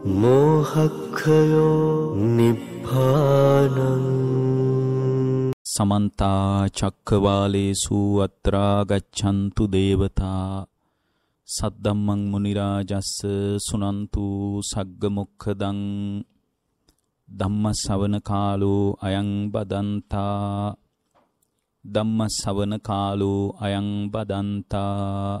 මෝහක්කයෝ නිබ්භානං සමන්තා චක්කවාලේසු අත්‍රා ගච්ඡන්තු දේවතා සද්දම්මං මුනිරාජස්ස සුනන්තු සග්ග මොක්ඛදං ධම්ම ශවන කාලෝ අයං බදන්තා ධම්ම ශවන කාලෝ අයං බදන්තා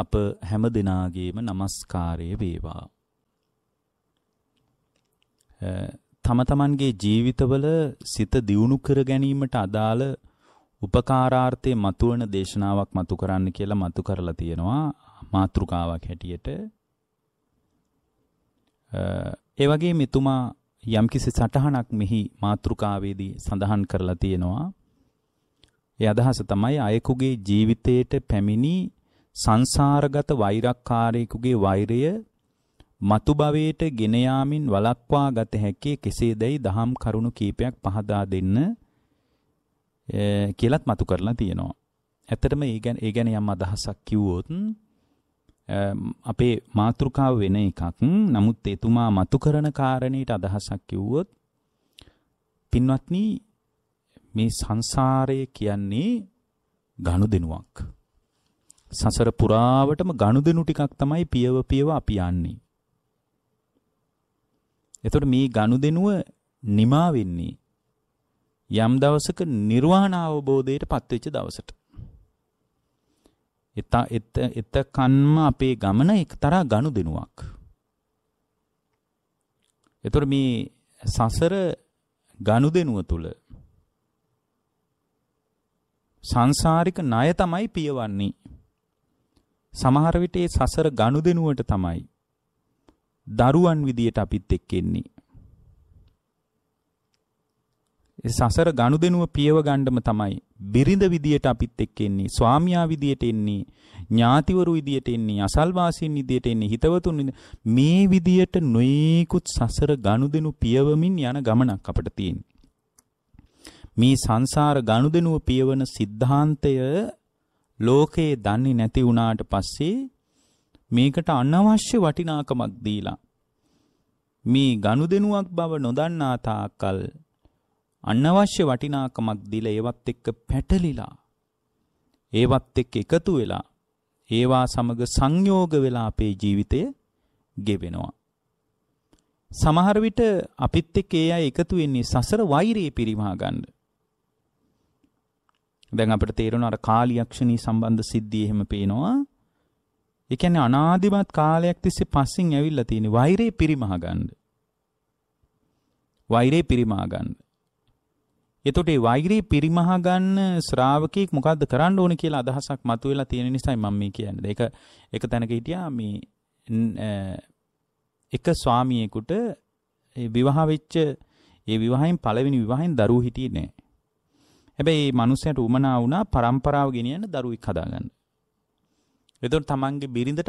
අප හැම දෙනාගේම নমස්කාරය වේවා. තම තමන්ගේ ජීවිතවල සිත දියුණු කර ගැනීමට අදාළ උපකාරාර්ථයේ මතුවන දේශනාවක් මතු කරන්න කියලා මතු කරලා තියෙනවා මාතෘකාවක් හැටියට. ඒ වගේ මෙතුමා යම්කිසි සටහනක් මෙහි මාතෘකාවේදී සඳහන් කරලා තියෙනවා. ඒ අදහස තමයි අයෙකුගේ ජීවිතයට පැමිණි සංසාරගත වෛරක්කාරයෙකුගේ වෛරය මතු භවයට ගෙන යාමින් වළක්වා ගත හැකි කෙසේදයි දහම් කරුණු කීපයක් පහදා දෙන්න කියලත් මතු කරලා තියෙනවා. ඇත්තටම ඒ ගැන ඒ ගැන යම් අදහසක් කිව්වොත් අපේ මාතෘකාව වෙන එකක්. නමුත් එතුමා මතු කරන කාරණේට අදහසක් කිව්වොත් පින්වත්නි මේ සංසාරය කියන්නේ ගනුදෙනුවක්. සසර පුරාවටම ගනුදෙනු ටිකක් තමයි පියව පියව අපි යන්නේ. එතකොට මේ ගනුදෙනුව නිමා වෙන්නේ යම් දවසක නිර්වාණ අවබෝධයට පත්වෙච්ච දවසට. එත එත එතකන්ම අපේ ගමන එක්තරා ගනුදෙනුවක්. එතකොට මේ සසර ගනුදෙනුව තුළ සංසාරික ණය තමයි පියවන්නේ. සමහර විට ඒ සසර ගනුදෙනුවට තමයි දරුවන් විදියට අපිත් එක්ක ඉන්නේ. ඒ සසර ගනුදෙනුව පියව ගන්නම තමයි බිරිඳ විදියට අපිත් එක්ක ඉන්නේ. ස්වාමියා විදියට ඉන්නේ. ඥාතිවරු විදියට ඉන්නේ. අසල්වාසීන් විදියට ඉන්නේ. හිතවතුන් මේ විදියට නොයෙකුත් සසර ගනුදෙනු පියවමින් යන ගමනක් අපිට තියෙන්නේ. මේ සංසාර ගනුදෙනුව පියවන સિદ્ધාන්තය ලෝකේ දන්නේ නැති වුණාට පස්සේ මේකට අනවශ්‍ය වටිනාකමක් දීලා මේ ගනුදෙනුවක් බව නොදන්නා තාක්කල් අනවශ්‍ය වටිනාකමක් දීලා ඒවත් එක්ක පැටලිලා ඒවත් එක්ක එකතු වෙලා ඒවා සමග සංයෝග වෙලා අපේ ජීවිතය ගෙවෙනවා සමහර විට අපිත් එක්ක ඒ අය එකතු වෙන්නේ සසර වෛරය පිරිමහා ගන්න දැන් අපිට තේරෙනවා අර කාලියක්ෂණී සම්බන්ධ සිද්ධිය එහෙම පේනවා. ඒ කියන්නේ අනාදිමත් කාලයක් තිස්සේ පස්සෙන් ඇවිල්ලා තියෙන වෛරේ පිරිමහ ගන්න. වෛරේ පිරිමහ ගන්න. එතකොට මේ වෛරේ පිරිමහ ගන්න ශ්‍රාවකෙක් මොකද්ද කරන්න ඕනේ කියලා අදහසක් මතුවලා තියෙන නිසායි මම මේ කියන්නේ. ඒක එක තැනක හිටියා මේ එක ස්වාමියෙකුට ඒ විවාහ වෙච්ච ඒ විවාහයෙන් පළවෙනි විවාහයෙන් දරුවෝ හිටියේ නැහැ. හැබැයි මේ මිනිස්සයාට උමනා වුණා પરම්පරාව ගෙනියන්න දරුවෙක් හදාගන්න. එතකොට තමන්ගේ බිරිඳටත්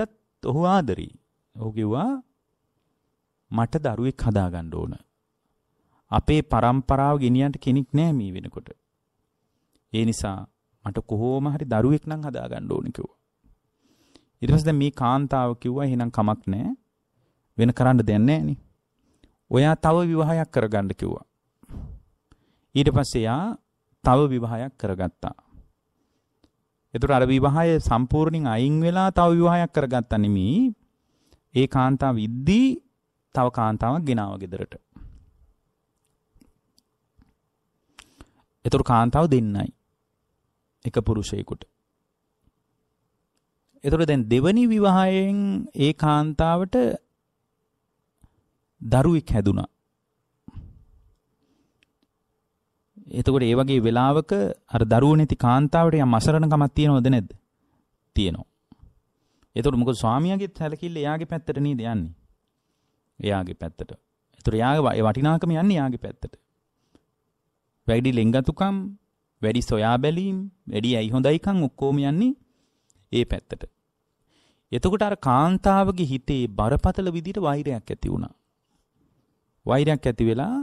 ඔහු ආදරෙයි. ඔහු කිව්වා මට දරුවෙක් හදාගන්න ඕන. අපේ પરම්පරාව ගෙනියන්න කෙනෙක් නැහැ මේ වෙනකොට. ඒ නිසා මට කොහොම හරි දරුවෙක් නම් හදාගන්න ඕන කිව්වා. ඊට පස්සේ දැන් මේ කාන්තාව කිව්වා එහෙනම් කමක් නැහැ. වෙන කරන්න දෙයක් නැහැ ඔයා තව විවාහයක් කරගන්න කිව්වා. ඊට පස්සේ යා තව විවාහයක් කරගත්තා. එතකොට අර විවාහය සම්පූර්ණයෙන් අයින් වෙලා තව විවාහයක් කරගත්තා නෙමෙයි. ඒ කාන්තාව විද්දී තව කාන්තාවක් ගෙනාව ගෙදරට. එතකොට කාන්තාව දෙන්නයි. එක පුරුෂයෙකුට. එතකොට දැන් දෙවනි විවාහයෙන් ඒ කාන්තාවට දරුවෙක් හැදුනා. එතකොට ඒ වගේ වෙලාවක අර දරුවෝ නැති කාන්තාවට යම් අසරණකමක් තියෙනවද නැද්ද? තියෙනවා. එතකොට මොකද ස්වාමියාගේත් සැලකිල්ල එයාගේ පැත්තට නේද යන්නේ? එයාගේ පැත්තට. එතකොට එයාගේ වටිනාකම යන්නේ එයාගේ පැත්තට. වැඩි ලෙන්ගතුකම්, වැඩි සොයා බැලීම්, වැඩි ඇයි හොඳයිකම් ඔක්කොම යන්නේ ඒ පැත්තට. එතකොට අර කාන්තාවගේ හිතේ බරපතල විදිහට වෛරයක් ඇති වුණා. වෛරයක් ඇති වෙලා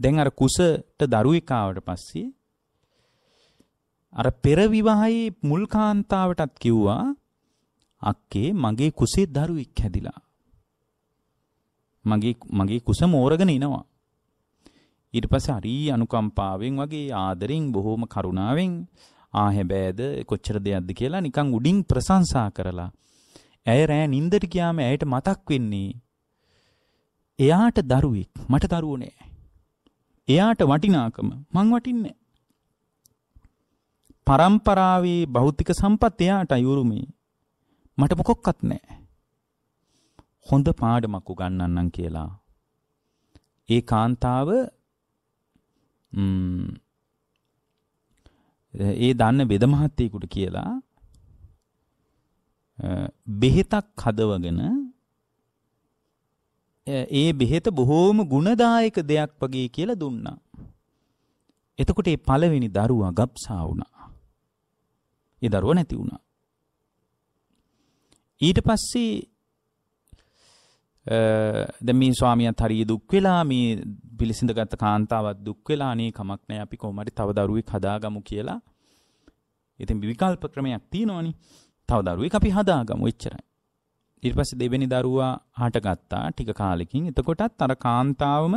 දැන් අර කුසට දරුවෙක් ආවට පස්සේ අර පෙර විවාහයේ මුල් කාන්තාවටත් කිව්වා අක්කේ මගේ කුසේ දරුවෙක් හැදිලා. මගේ මගේ කුස මෝරගෙන ඉනවා. ඊට පස්සේ හරි අනුකම්පාවෙන් වගේ ආදරෙන් බොහොම කරුණාවෙන් ආ හැබෑද කොච්චර දෙයක්ද කියලා නිකන් උඩින් ප්‍රශංසා කරලා ඇය රෑ නින්දට ගියාම ඇයට මතක් වෙන්නේ එයාට දරුවෙක් මට දරුවෝ නෑ. එයාට වටිනාකම මං වටින්නේ පරම්පරාවේ භෞතික සම්පත් එයාට අයුරුමේ මට මොකක්වත් නැහැ හොඳ පාඩමක් උගන්වන්නම් කියලා ඒ කාන්තාව ඒ දන්න වෙද මහත්තයෙකුට කියලා බෙහෙතක් හදවගෙන ඒ බෙහෙත බොහෝම ගුණදායක දෙයක් වගේ කියලා දුන්නා. එතකොට ඒ පළවෙනි දරුවා ගබ්සා වුණා. ඒ දරුවා නැති වුණා. ඊට පස්සේ දැන් මේ ස්වාමියාත් හරිය දුක් වෙලා මේ පිළිසිඳගත් කාන්තාවත් දුක් වෙලා අනේ කමක් නැහැ අපි කොහොම හරි තව දරුවෙක් හදාගමු කියලා. ඉතින් විකල්ප ක්‍රමයක් තියෙනවනේ. තව දරුවෙක් අපි හදාගමු එච්චරයි. ඊට පස්සේ දෙවෙනි දරුවා හටගත්තා ටික කාලෙකින්. එතකොටත් අර කාන්තාවම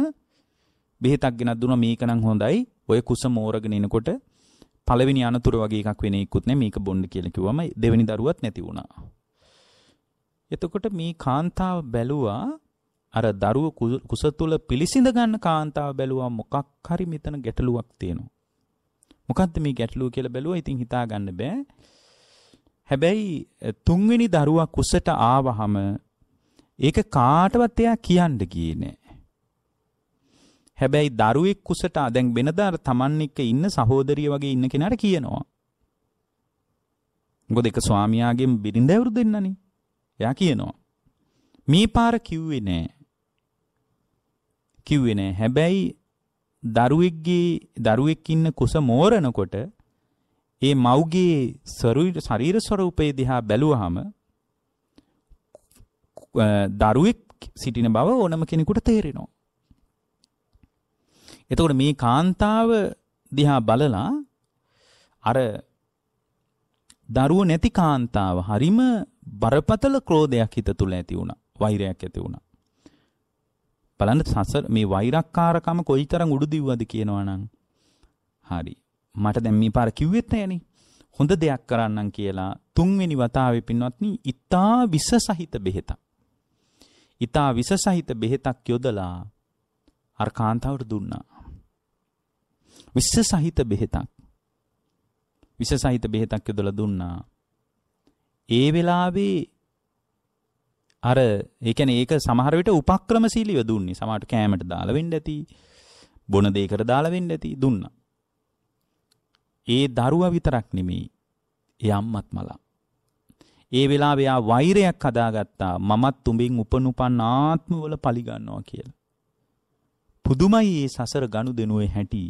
බෙහෙතක් ගෙනත් දුන්නා මේකනම් හොඳයි. ඔය කුස මෝරගෙන එනකොට පළවෙනි අනතුර වගේ එකක් වෙන එකකුත් නෑ මේක බොන්න කියලා කිව්වම දෙවෙනි දරුවත් නැති වුණා. එතකොට මේ කාන්තාව බැලුවා අර දරුව කුස තුල පිළිසිඳ ගන්න කාන්තාව බැලුවා මොකක් හරි මෙතන ගැටලුවක් තියෙනවා. මොකද්ද මේ ගැටලුව කියලා බැලුවා. ඉතින් හිතා ගන්න බෑ. හැබැයි තුන්වෙනි දරුවා කුසට ආවහම ඒක කාටවත් එයා කියන්න ගියේ නෑ. හැබැයි දරුවෙක් කුසට දැන් වෙනදා තමන් එක්ක ඉන්න සහෝදරිය වගේ ඉන්න කෙනාට කියනවා. මොකද ඒක ස්වාමියාගෙන් බිරිඳවරු දෙන්නනේ. එයා කියනවා. මේ පාර කිව්වේ නෑ. කිව්වේ නෑ. හැබැයි දරුවෙක්ගේ දරුවෙක් ඉන්න කුස මෝරනකොට ඒ මව්ගේ ශරීර ස්වරූපය දිහා බැලුවාම දරුවෙක් සිටින බව ඕනම කෙනෙකුට තේරෙනවා. එතකොට මේ කාන්තාව දිහා බලලා අර දරුව නැති කාන්තාව හරිම බරපතල ක්‍රෝධයක් හිත තුළ ඇති වුණා. වෛරයක් ඇති වුණා. බලන්න සසර මේ වෛරක්කාරකම කොයිතරම් උඩු දිව්වද කියනවනම්. හරි. මට දැන් මේ පාර කිව්වෙත් නෑනේ. හොඳ දෙයක් කරන්නම් කියලා තුන්වෙනි වතාවේ පින්වත්නි, ඊතා විස සහිත බෙහෙතක්. ඊතා විස සහිත බෙහෙතක් යොදලා අර කාන්තාවට දුන්නා. විස සහිත බෙහෙතක්. විස සහිත බෙහෙතක් යොදලා දුන්නා. ඒ වෙලාවේ අර ඒ කියන්නේ ඒක සමහර විට උපක්‍රමශීලීව දුන්නේ. සමහරට කෑමට දාලා වෙන්න ඇති. බොන දෙයකට දාලා වෙන්න ඇති දුන්නා. ඒ දරුවා විතරක් නෙමෙයි. ඒ අම්මත් මලා. ඒ වෙලාවේ ආ වෛරයක් හදාගත්තා මමත් උඹෙන් උපනුපන් ආත්මවල පලි ගන්නවා කියලා. පුදුමයි මේ සසර ගනුදෙනුවේ හැටි.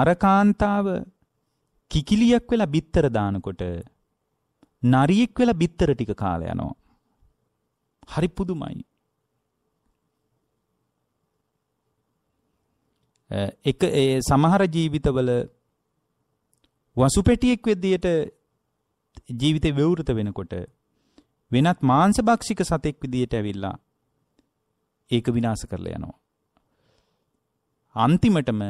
අර කාන්තාව කිකිලියක් වෙලා බිත්තර දානකොට නරියෙක් වෙලා බිත්තර ටික කාලා යනවා. හරි පුදුමයි. එක ඒ සමහර ජීවිතවල වසුපැටියෙක් වෙද්දියට ජීවිතේ විවෘත වෙනකොට වෙනත් මාංශභක්ෂික සතෙක් විදියට ඇවිල්ලා ඒක විනාශ කරලා යනවා. අන්තිමටම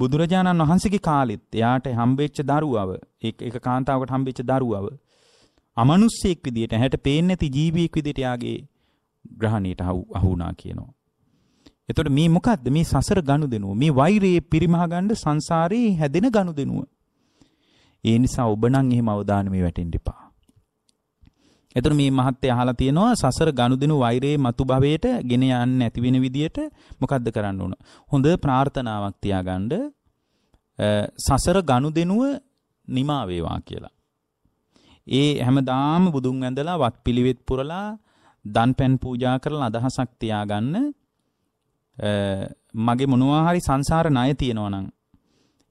බුදුරජාණන් වහන්සේගේ කාලෙත් එයාට හම්බෙච්ච දරුවව ඒක ඒක කාන්තාවකට හම්බෙච්ච දරුවව අමනුස්සයෙක් විදියට හැට පේන්නේ නැති ජීවියෙක් විදියට යාගේ ග්‍රහණයට අහු වුණා කියනවා. එතකොට මේ මොකද්ද මේ සසර ගනුදෙනුව මේ වෛරයේ පිරිමහ ගන්න සංසාරේ හැදෙන ගනුදෙනුව ඒ නිසා ඔබ නම් එහෙම අවධානමේ වැටෙන්න එපා එතකොට මේ මහත්ය අහලා තියෙනවා සසර ගනුදෙනු වෛරයේ මතු භවයට ගෙන යන්නේ නැති වෙන විදියට මොකද්ද කරන්න ඕන හොඳ ප්‍රාර්ථනාවක් තියාගන්න සසර ගනුදෙනුව නිමා වේවා කියලා ඒ හැමදාම බුදුන් ඇඳලා වත් පිළිවෙත් පුරලා දන් පැන් පූජා කරලා අදහසක් තියාගන්න මගේ මොනවා හරි සංසාර ණය තියෙනවා නම්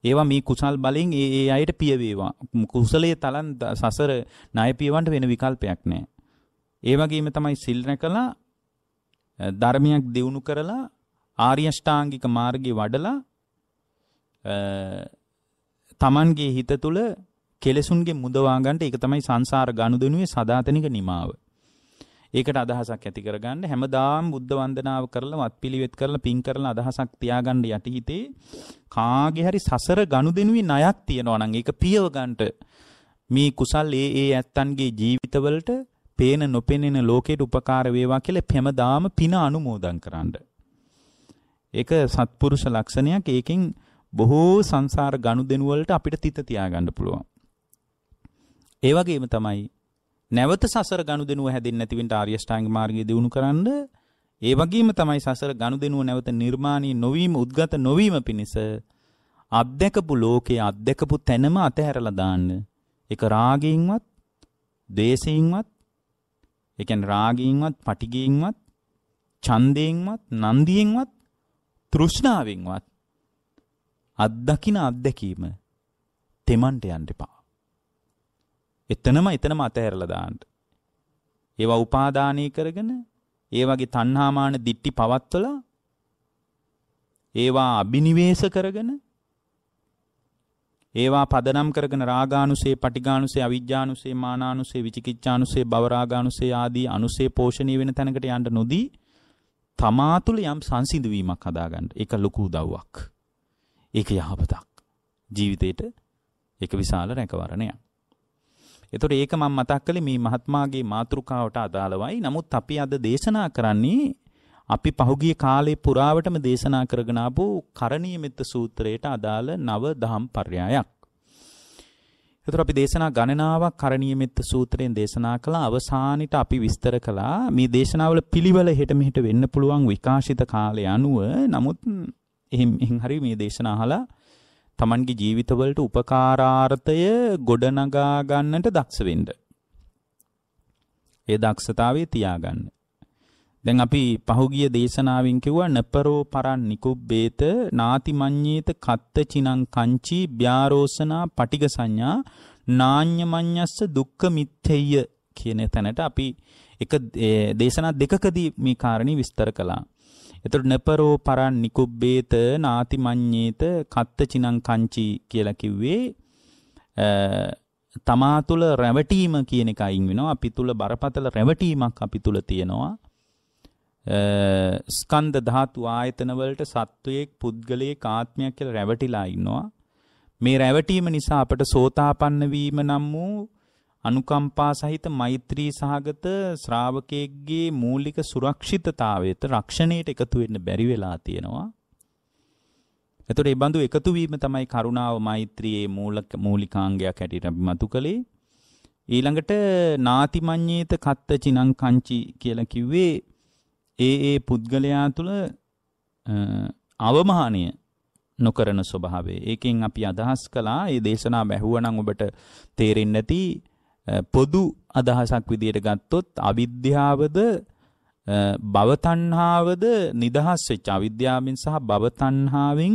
ඒවා මේ කුසල් බලෙන් ඒ ඒ අයට පිය වේවා. කුසලයේ තලන් සසර ණය පියවන්න වෙන විකල්පයක් නැහැ. ඒ වගේම තමයි සිල් රැකලා ධර්මයක් දියුණු කරලා ආර්ය ෂ්ටාංගික මාර්ගේ වඩලා තමන්ගේ හිත තුළ කෙලෙසුන්ගේ මුදවා ගන්නට ඒක තමයි සංසාර ගනුදෙනුවේ සදාතනික නිමාව. ඒකට අදහසක් ඇති කරගන්න හැමදාම බුද්ධ වන්දනාව කරලා වත්පිළිවෙත් කරලා පින් කරලා අදහසක් තියාගන්න යටිහිතේ කාගේ හරි සසර ගනුදෙනුවේ ණයක් තියනවා නම් ඒක පියව ගන්නට මේ කුසල් ඒ ඒ ඇත්තන්ගේ ජීවිතවලට පේන නොපෙනෙන ලෝකයට උපකාර වේවා කියලා හැමදාම පින අනුමෝදන් කරන්න. ඒක සත්පුරුෂ ලක්ෂණයක්. ඒකෙන් බොහෝ සංසාර ගනුදෙනු වලට අපිට තිත තියාගන්න පුළුවන්. ඒ වගේම තමයි නැවත සසර ගනුදෙනුව හැදෙන්නේ නැතිවෙන්න ආර්ය ශ්‍රාංග මාර්ගය දිනු කරන්න ඒ වගේම තමයි සසර ගනුදෙනුව නැවත නිර්මාණී නොවීම උද්ගත නොවීම පිණිස අත්දකපු ලෝකයේ අත්දකපු තැනම අතහැරලා දාන්න ඒක රාගයෙන්වත් දේශයෙන්වත් ඒ කියන්නේ රාගයෙන්වත් පටිගයෙන්වත් ඡන්දයෙන්වත් නන්දියෙන්වත් තෘෂ්ණාවෙන්වත් අත්දකින අත්දැකීම තෙමන්ට යන්න එපා එතනම එතනම අතහැරලා දාන්න. ඒවා උපාදානය කරගෙන ඒ වගේ තණ්හාමාන දිට්ටි පවත්වලා ඒවා අබිනිවේෂ කරගෙන ඒවා පදනම් කරගෙන රාගානුසේ, පටිඝානුසේ, අවිජ්ජානුසේ, මානානුසේ, විචිකිච්ඡානුසේ, බවරාගානුසේ ආදී අනුසේ පෝෂණය වෙන තැනකට යන්න නොදී තමා තුළ යම් සංසිඳවීමක් හදාගන්න. ඒක ලොකු උදව්වක්. ඒක යහපතක්. ජීවිතේට ඒක විශාල රැකවරණයක්. එතකොට ඒක මම මතක් කළේ මේ මහත්මාගේ මාතෘකාවට අදාළවයි. නමුත් අපි අද දේශනා කරන්නේ අපි පහුගිය කාලේ පුරාවටම දේශනා කරගෙන ආපු කරණීය මෙත්ත සූත්‍රයට අදාළ නව දහම් පර්යායක්. එතකොට අපි දේශනා ගණනාවක් කරණීය මෙත්ත සූත්‍රයෙන් දේශනා කළා. අවසානෙට අපි විස්තර කළා මේ දේශනාවල පිළිවෙල හෙට මෙහෙට වෙන්න පුළුවන් විකාශිත කාලය අනුව. නමුත් එහෙන් හරි මේ දේශනාව අහලා තමන්ගේ ජීවිතවලට උපකාරාර්ථය ගොඩනගා ගන්නට දක්ෂ වෙන්න. ඒ දක්ෂතාවය තියාගන්න. දැන් අපි පහුගිය දේශනාවෙන් කිව්වා නපරෝ පරන් නිකුබ්බේත නාතිමඤ්ඤේත කත්ත චිනං කංචී බ්‍යාරෝසනා පටිග සංඥා නාඤ්ඤමඤ්ඤස්ස දුක්ඛ මිත්‍යය කියන තැනට අපි එක දේශනා දෙකකදී මේ කාරණේ විස්තර කළා. එතකොට නපරෝ පරන් නිකුබ්බේත නාති මඤ්ඤේත කත්ත චිනං කංචි කියලා කිව්වේ තමා තුළ රැවටීම කියන එක අයින් වෙනවා අපි තුළ බරපතල රැවටීමක් අපි තුළ තියෙනවා ස්කන්ධ ධාතු ආයතන වලට සත්වයේ පුද්ගලයේ කාත්මයක් කියලා රැවටිලා ඉන්නවා මේ රැවටීම නිසා අපට සෝතාපන්න වීම නම් වූ අනුකම්පා සහිත මෛත්‍රී සහගත ශ්‍රාවකයෙක්ගේ මූලික සුරක්ෂිතතාවයට රක්ෂණයට එකතු වෙන්න බැරි වෙලා තියෙනවා. එතකොට මේ බඳු එකතු වීම තමයි කරුණාව මෛත්‍රියේ මූලික මූලිකාංගයක් හැටියට අපි මතු කළේ. ඊළඟට නාතිමඤ්ඤේත කත්ත චිනං කංචි කියලා කිව්වේ ඒ ඒ පුද්ගලයා තුල අවමහානීය නොකරන ස්වභාවය. ඒකෙන් අපි අදහස් කළා මේ දේශනාව ඇහුවනම් ඔබට තේරෙන්නේ නැති පොදු අදහසක් විදියට ගත්තොත් අවිද්‍යාවද භවතණ්හාවද නිදහස් වෙච්ච අවිද්‍යාවෙන් සහ භවතණ්හාවෙන්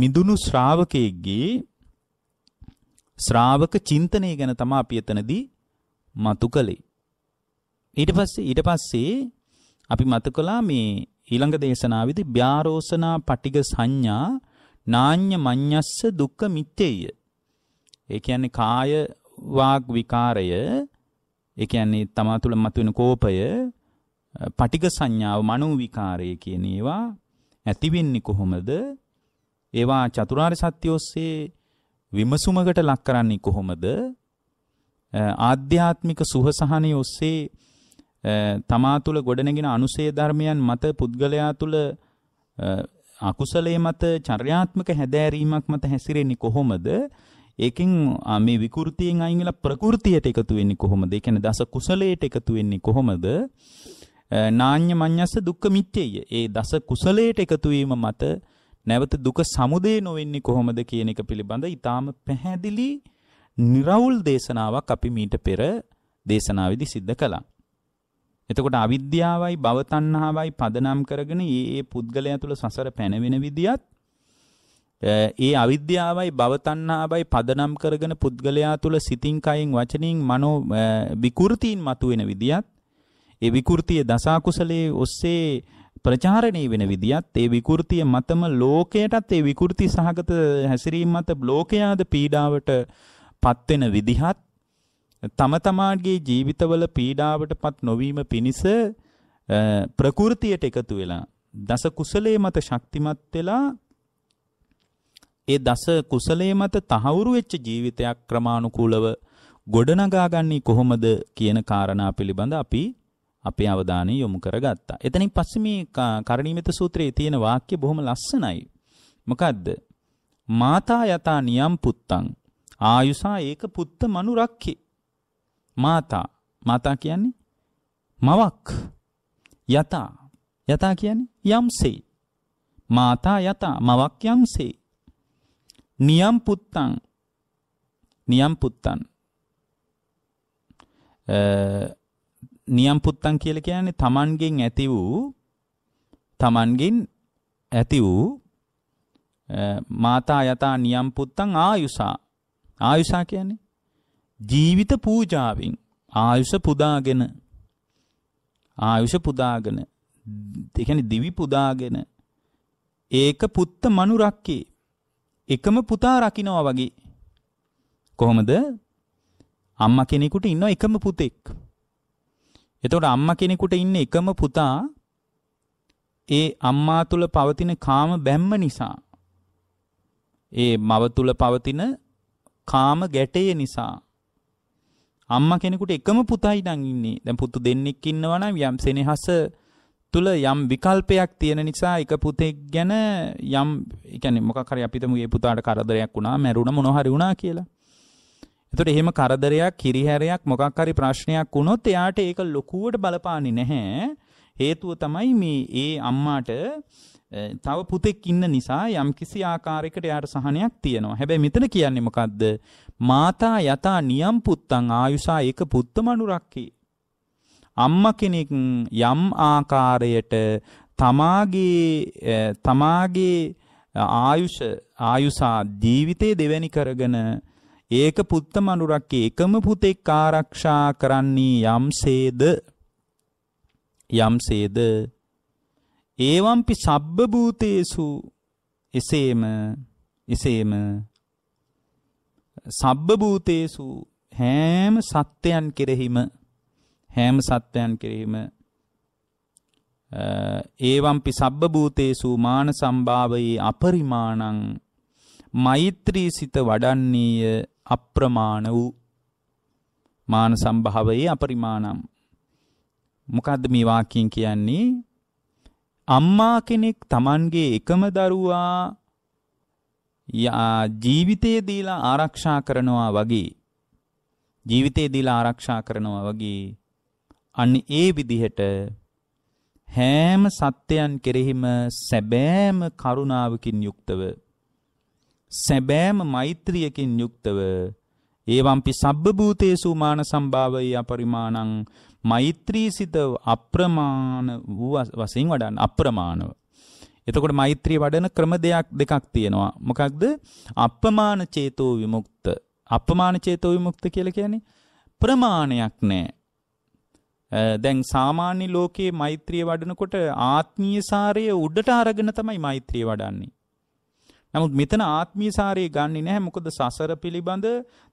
මිදුණු ශ්‍රාවකයෙක්ගේ ශ්‍රාවක චින්තනය ගැන තමයි අපි එතනදී මතු කළේ. ඊට පස්සේ ඊට පස්සේ අපි මතු කළා මේ ඊළඟ දේශනාවේදී ව්‍යාරෝසනා පටිග සංඥා නාඤ්ඤ මඤ්ඤස්ස දුක්ඛ මිත්‍යය. ඒ කියන්නේ කාය වාග් විකාරය ඒ කියන්නේ තමා තුළ මතුවෙන කෝපය පටික සංඥාව මනෝ විකාරය කියන ඒවා ඇති වෙන්නේ කොහොමද? ඒවා චතුරාර්ය සත්‍ය ඔස්සේ විමසුමකට ලක් කරන්නේ කොහොමද? ආධ්‍යාත්මික සුහසහනය ඔස්සේ තමා තුළ ගොඩනගෙන අනුසේ ධර්මයන් මත පුද්ගලයා තුළ අකුසලයේ මත චර්යාත්මක හැදෑරීමක් මත හැසිරෙන්නේ කොහොමද? ඒකෙන් මේ විකෘතියෙන් අයින් වෙලා ප්‍රകൃතියට එකතු වෙන්නේ කොහොමද? ඒ කියන්නේ දස කුසලයට එකතු වෙන්නේ කොහොමද? නාඤ්ඤ මඤ්ඤස්ස දුක්ඛ මිත්‍යය. ඒ දස කුසලයට එකතු වීම මත නැවත දුක සමුදය නොවෙන්නේ කොහොමද කියන එක පිළිබඳ ඊටාම පැහැදිලි निराවුල් දේශනාවක් අපි මීට පෙර දේශනාවේදී සිද්ධ කළා. එතකොට අවිද්‍යාවයි භවතණ්හාවයි පදනම් කරගෙන ඒ ඒ පුද්ගලයා තුළ සසර පැනවෙන විදියත් ඒ අවිද්‍යාවයි භවතණ්හාවයි පදනම් කරගෙන පුද්ගලයා තුල සිතින් කයින් වචනින් මනෝ විකෘතීන් මතුවෙන විදියත් ඒ විකෘතිය දසාකුසලයේ ඔස්සේ ප්‍රචාරණය වෙන විදියත් ඒ විකෘතිය මතම ලෝකයටත් ඒ විකෘති සහගත හැසිරීම මත ලෝකයාද පීඩාවට පත්වෙන විදිහත් තම තමාගේ ජීවිතවල පීඩාවට පත් නොවීම පිණිස ප්‍රකෘතියට එකතු වෙලා දස කුසලයේ මත ශක්තිමත් වෙලා ඒ දස කුසලයේ මත තහවුරු වෙච්ච ජීවිතයක් ක්‍රමානුකූලව ගොඩනගාගන්නේ කොහොමද කියන කාරණා පිළිබඳ අපි අපේ අවධානය යොමු කරගත්තා. එතනින් පස්සේ මේ කරණීයමෙත සූත්‍රයේ තියෙන වාක්‍ය බොහොම ලස්සනයි. මොකද්ද? මාතා යතා නියම් පුත්තං ආයුසා ඒක පුත්ත මනුරක්කේ. මාතා මාතා කියන්නේ මවක් යතා යතා කියන්නේ යම්සේ. මාතා යතා මවක් යම්සේ. නියම් පුත්තං නියම් පුත්තන් නියම් පුත්තන් කියල කියන්නේ තමන්ගෙන් ඇති වූ තමන්ගෙන් ඇති වූ මාතා යතා නියම් පුත්තන් ආයුසා ආයුසා කියන්නේ ජීවිත පූජාවෙන් ආයුෂ පුදාගෙන ආයුෂ පුදාගෙන ඒ කියන්නේ දිවි පුදාගෙන ඒක පුත්ත මනුරක්කේ එකම පුතා රකින්නවා වගේ. කොහොමද? අම්මා කෙනෙකුට ඉන්න එකම පුතෙක්. එතකොට අම්මා කෙනෙකුට ඉන්න එකම පුතා ඒ අම්මා තුල පවතින කාම බැම්ම නිසා ඒ මව තුල පවතින කාම ගැටය නිසා අම්මා කෙනෙකුට එකම පුතයි නම් ඉන්නේ. දැන් පුතු දෙන්නෙක් ඉන්නවා නම් යම් සෙනෙහස තුළ යම් විකල්පයක් තියෙන නිසා එක පුතෙක් ගැන යම් එකන මොකරි අපිතමගේ පුතාට කරදරයක් වුණා මැරුණ මොහරි වුණා කියලා. එතුට එහෙම කරදරයක් කිරිහැරයක් මොකක්කරි ප්‍රශ්නයක් වුණොත් එයාට ඒක ලොකුවට බලපානි නැහැ හේතුව තමයි මේ ඒ අම්මාට තව පුතෙක් ඉන්න නිසා යම් කිසි ආකාරයකට යාට සහනයක් තියෙනවා. හැබැයි මෙතන කියන්නේ මොකද්ද? මාතා යතා නියම් පුත්තං ආයුෂා ඒක පුත්තමනුරක්කේ. අම්මා කෙනෙක් යම් ආකාරයට තමාගේ තමාගේ ආයුෂ ආයුසා ජීවිතේ දෙවැනි කරගෙන ඒක පුත්ත මනුරක්කේ එකම පුතෙක් ආරක්ෂා කරන්නේ යම්සේද යම්සේද ඒවම්පි සබ්බ භූතේසු එසේම එසේම සබ්බ භූතේසු හැම සත්‍යයන් කෙරෙහිම හැම සත්වයන් කෙරෙහිම ඒවම්පි සබ්බ භූතේසු මාන සම්භාවයේ අපරිමාණං මෛත්‍රී සිත වඩන්නේය අප්‍රමාණ වූ මාන සම්භාවයේ අපරිමාණම් මොකද්ද මේ වාක්‍යයෙන් කියන්නේ අම්මා කෙනෙක් Tamanගේ එකම දරුවා ජීවිතේ දීලා ආරක්ෂා කරනවා වගේ ජීවිතේ දීලා ආරක්ෂා කරනවා වගේ අන්න ඒ විදිහට හැම සත්‍යයන් කෙරෙහිම සැබෑම කරුණාවකින් යුක්තව සැබෑම මෛත්‍රියකින් යුක්තව ඒවම්පි සබ්බ භූතේසු මාන සම්භාවය අපරිමාණං මෛත්‍රී සිත අප්‍රමාණ වූ වශයෙන් වඩන්න අප්‍රමාණව එතකොට මෛත්‍රී වඩන ක්‍රම දෙයක් දෙකක් තියෙනවා මොකක්ද අප්‍රමාණ චේතෝ විමුක්ත අප්‍රමාණ චේතෝ විමුක්ත කියලා කියන්නේ ප්‍රමාණයක් නැහැ දැන් සාමාන්‍ය ලෝකයේ මෛත්‍රිය වඩනකොට ආත්මීය සාරය උඩට අරගෙන තමයි මෛත්‍රිය වඩන්නේ. නමුත් මෙතන ආත්මීය සාරය ගන්නෙ නැහැ. මොකද සසර පිළිබඳ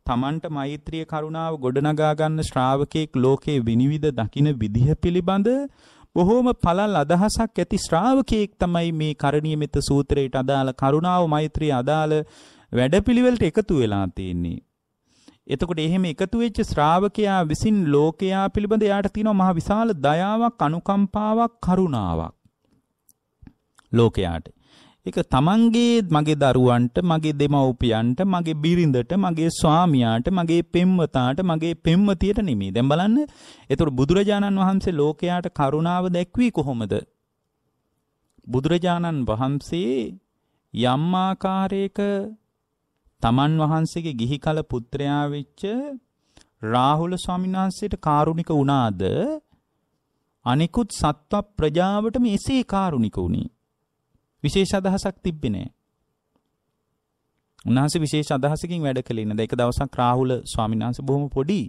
තමන්ට මෛත්‍රිය කරුණාව ගොඩනගා ගන්න ශ්‍රාවකෙක් ලෝකේ විනිවිද දකින විදිහ පිළිබඳ බොහෝම පළල් අදහසක් ඇති ශ්‍රාවකෙක් තමයි මේ කරණීය මෙත්ත සූත්‍රයට අදාළ කරුණාව මෛත්‍රිය අදාළ වැඩපිළිවෙලට එකතු වෙලා තියෙන්නේ. එතකොට එහෙම එකතු වෙච්ච ශ්‍රාවකයා විසින් ලෝකයා පිළිබඳ එයාට තියෙනවා මහ විශාල දයාවක් අනුකම්පාවක් කරුණාවක් ලෝකයාට. ඒක තමන්ගේ මගේ දරුවන්ට මගේ දෙමව්පියන්ට මගේ බිරිඳට මගේ ස්වාමියාට මගේ පෙම්වතාට මගේ පෙම්වතියට නෙමෙයි. දැන් බලන්න. ඒතර බුදුරජාණන් වහන්සේ ලෝකයාට කරුණාව දැක්වී කොහොමද? බුදුරජාණන් වහන්සේ යම් ආකාරයක තමන් වහන්සේගේ ගිහි කල පුත්‍රයා වෙච්ච රාහුල ස්වාමීන් වහන්සේට කාරුණික වුණාද අනිකුත් සත්ව ප්‍රජාවට මේ එසේ කාරුණික වුණේ විශේෂ අදහසක් තිබ්බේ නැහැ. උන්වහන්සේ විශේෂ අදහසකින් වැඩ කළේ නේද? එක දවසක් රාහුල ස්වාමීන් වහන්සේ බොහොම පොඩි.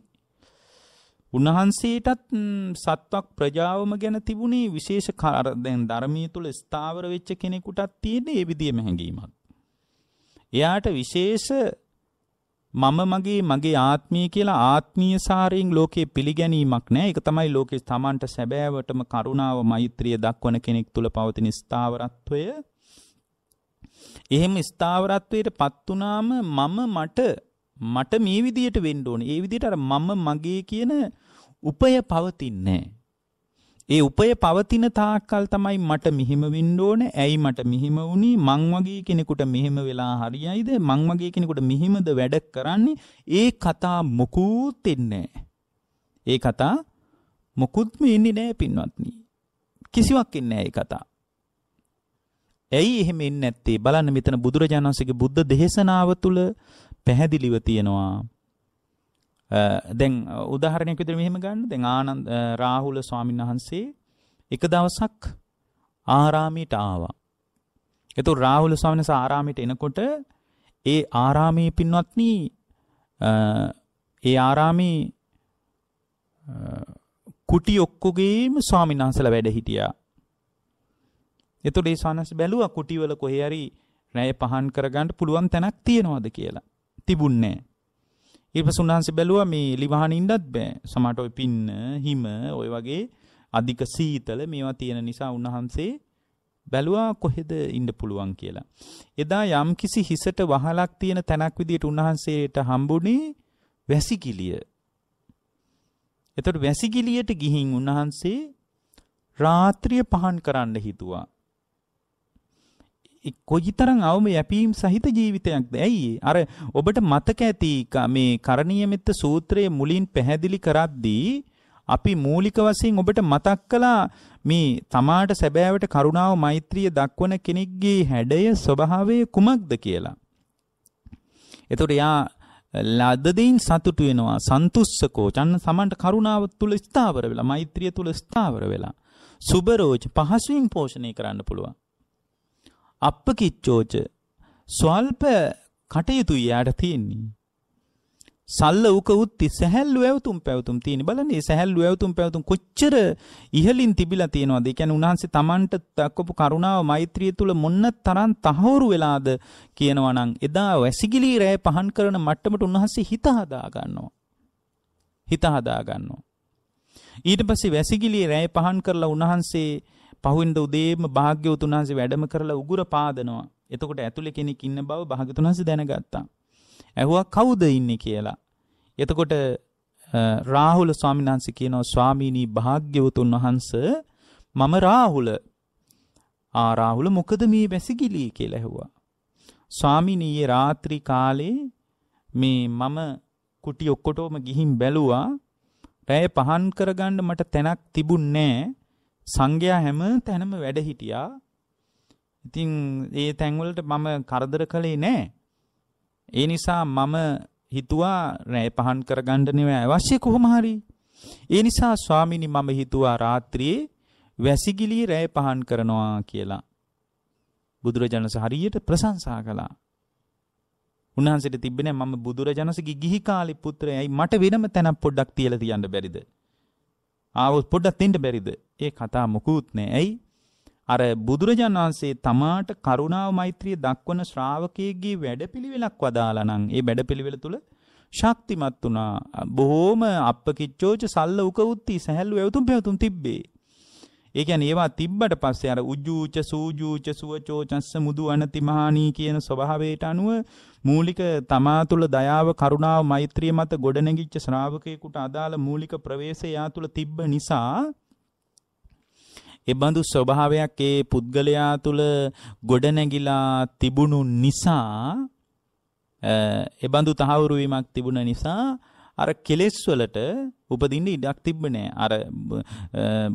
උන්වහන්සේටත් සත්වක් ප්‍රජාවම ගැන තිබුණේ විශේෂ දැන් ධර්මයේ තුල ස්ථාවර වෙච්ච කෙනෙකුටත් තියෙන ඒ විදියම හැඟීමක්. එයාට විශේෂ මම මගේ මගේ ආත්මය කියලා ආත්මීය සාරයෙන් ලෝකයේ පිළිගැනීමක් නෑ. ඒක තමයි ලෝකේ තමන්ට සැබෑවටම කරුණාව මෛත්‍රිය දක්වන කෙනෙක් තුල පවතින ස්ථාවරත්වය. එහෙම ස්ථාවරත්වයට පත් වුණාම මම මට මට මේ විදියට වෙන්න ඕනේ. ඒ විදියට අර මම මගේ කියන උපය පවතින්නේ නෑ. ඒ උපය පවතින තාක්කල් තමයි මට මෙහෙම වෙන්න ඕනේ. ඇයි මට මෙහෙම වුනේ? මං වගේ කෙනෙකුට මෙහෙම වෙලා හරියයිද? මං වගේ කෙනෙකුට මෙහෙමද වැඩ කරන්නේ? ඒ කතා මොකුත් එන්නේ ඒ කතා මොකුත්ම එන්නේ නැහැ පින්වත්නි. කිසිවක් එන්නේ නැහැ ඒ කතා. ඇයි එහෙම එන්නේ නැත්තේ? බලන්න මෙතන බුදුරජාණන් වහන්සේගේ බුද්ධ දේශනාව තුළ පැහැදිලිව තියෙනවා. දැන් උදාහරණයක් විදිහට මෙහෙම ගන්න. දැන් ආනන්ද රාහුල ස්වාමීන් වහන්සේ එක දවසක් ආරාමයට ආවා. එතකොට රාහුල ස්වාමීන් වහන්සේ ආරාමයට එනකොට ඒ ආරාමයේ පින්වත්නි ඒ ආරාමේ කුටි ඔක්කොගේම ස්වාමීන් වහන්සේලා වැඩ හිටියා. එතකොට ඒ ස්වාමීන් වහන්සේ බැලුවා කුටිවල කොහේ හරි රැය පහන් කරගන්න පුළුවන් තැනක් තියනවද කියලා. තිබුණේ නැහැ. ඊපස් උන්වහන්සේ බැලුවා මේ ලිවහන ඉන්නත් බෑ. සමහරට ඔය පින්න, හිම ඔය වගේ අධික සීතල මේවා තියෙන නිසා උන්වහන්සේ බැලුවා කොහෙද ඉන්න පුළුවන් කියලා. එදා යම්කිසි හිසට වහලක් තියෙන තැනක් විදියට උන්වහන්සේට හම්බුනේ වැසිකිළිය. එතකොට වැසිකිළියට ගිහින් උන්වහන්සේ රාත්‍රිය පහන් කරන්න හිතුවා. කොයිතරම් අවම යැපීම් සහිත ජීවිතයක්ද ඇයි අර ඔබට මතක ඇති මේ කරණීය මෙත්ත සූත්‍රයේ මුලින් පැහැදිලි කරද්දී අපි මූලික වශයෙන් ඔබට මතක් කළා මේ තමාට සැබෑවට කරුණාව මෛත්‍රිය දක්වන කෙනෙක්ගේ හැඩය ස්වභාවය කුමක්ද කියලා. එතකොට යා ලද දෙයින් සතුටු වෙනවා සන්තුෂ්සකෝ චන්න සමන්ට කරුණාව තුල ස්ථාවර වෙලා මෛත්‍රිය තුල ස්ථාවර වෙලා සුබරෝච පහසුවෙන් පෝෂණය කරන්න පුළුවන්. අප්ප කිච්චෝච ස්වල්ප කටයුතු යාට තියෙන්නේ. සල්ල උක උත්ති සැහැල්ලු ඇවතුම් පැවතුම් තියෙන බලන්නේ සැහැල්ලු ඇවතුම් පැවතුම් කොච්චර ඉහලින් තිබිලා තියෙනවද? ඒ කියන්නේ උන්වහන්සේ Tamanට දක්වපු කරුණාව මෛත්‍රිය තුල මොන්න තරම් තහවුරු වෙලාද කියනවා නම් එදා වැසිගිලි රැය පහන් කරන මට්ටමට උන්වහන්සේ හිත හදා ගන්නවා. හිත හදා ගන්නවා. ඊට පස්සේ වැසිගිලි රැය පහන් කරලා උන්වහන්සේ පහුවෙන්ද උදේම භාග්‍යවතුන් වහන්සේ වැඩම කරලා උගුර පාදනවා. එතකොට ඇතුලේ කෙනෙක් ඉන්න බව භාග්‍යවතුන් වහන්සේ දැනගත්තා. ඇහුවා කවුද ඉන්නේ කියලා. එතකොට රාහුල ස්වාමීන් වහන්සේ කියනවා ස්වාමීනි භාග්‍යවතුන් වහන්ස මම රාහුල. ආ රාහුල මොකද මේ වැසිකිලි කියලා ඇහුවා. ස්වාමීනි රාත්‍රී කාලේ මේ මම කුටි ඔක්කොටම ගිහින් බැලුවා. රැය පහන් කරගන්න මට තැනක් තිබුණේ නැහැ. සංඝයා හැම තැනම වැඩ හිටියා. ඉතින් ඒ තැන්වලට මම කරදර කළේ නෑ. ඒ නිසා මම හිතුවා රැය පහන් කරගන්න නෙවෙයි අවශ්‍ය කොහොම හරි. ඒ නිසා ස්වාමිනී මම හිතුවා රාත්‍රියේ වැසිගිලි රැය පහන් කරනවා කියලා. බුදුරජාණන්ස හරියට ප්‍රශංසා කළා. උන්වහන්සේට තිබ්බේ නෑ මම බුදුරජාණන්සේගේ ගිහි කාලේ පුත්‍රයයි මට වෙනම තැනක් පොඩ්ඩක් තියලා තියන්න බැරිද? ආවොත් පොඩ්ඩක් දෙන්න බැරිද? ඒ කතා මොකුත් නෑ. ඇයි? අර බුදුරජාණන් වහන්සේ තමාට කරුණාව මෛත්‍රිය දක්වන ශ්‍රාවකයෙක්ගේ වැඩපිළිවෙලක් වදාලා නම් ඒ වැඩපිළිවෙල තුල ශක්තිමත් වුණා. බොහෝම අපකිච්චෝච සල්ල උකවුත්ති සැහැල්ලු එවතුම් පැවතුම් තිබ්බේ. ඒ කියන්නේ ඒවා තිබ්බට පස්සේ අර උජූච සූජූච සුවචෝචස්ස මුදු අනතිමහානී කියන ස්වභාවයට අනුව මූලික තමා තුළ දයාව කරුණාව මෛත්‍රිය මත ගොඩනැගිච්ච ශ්‍රාවකයෙකුට අදාළ මූලික ප්‍රවේශය යා තුළ තිබ්බ නිසා එබඳු ස්වභාවයක් ඒ පුද්ගලයා තුළ ගොඩනැගිලා තිබුණු නිසා එබඳු තහවුරු වීමක් තිබුණ නිසා අර කෙලෙස් වලට උපදින්න ඉඩක් තිබ්බ නෑ අර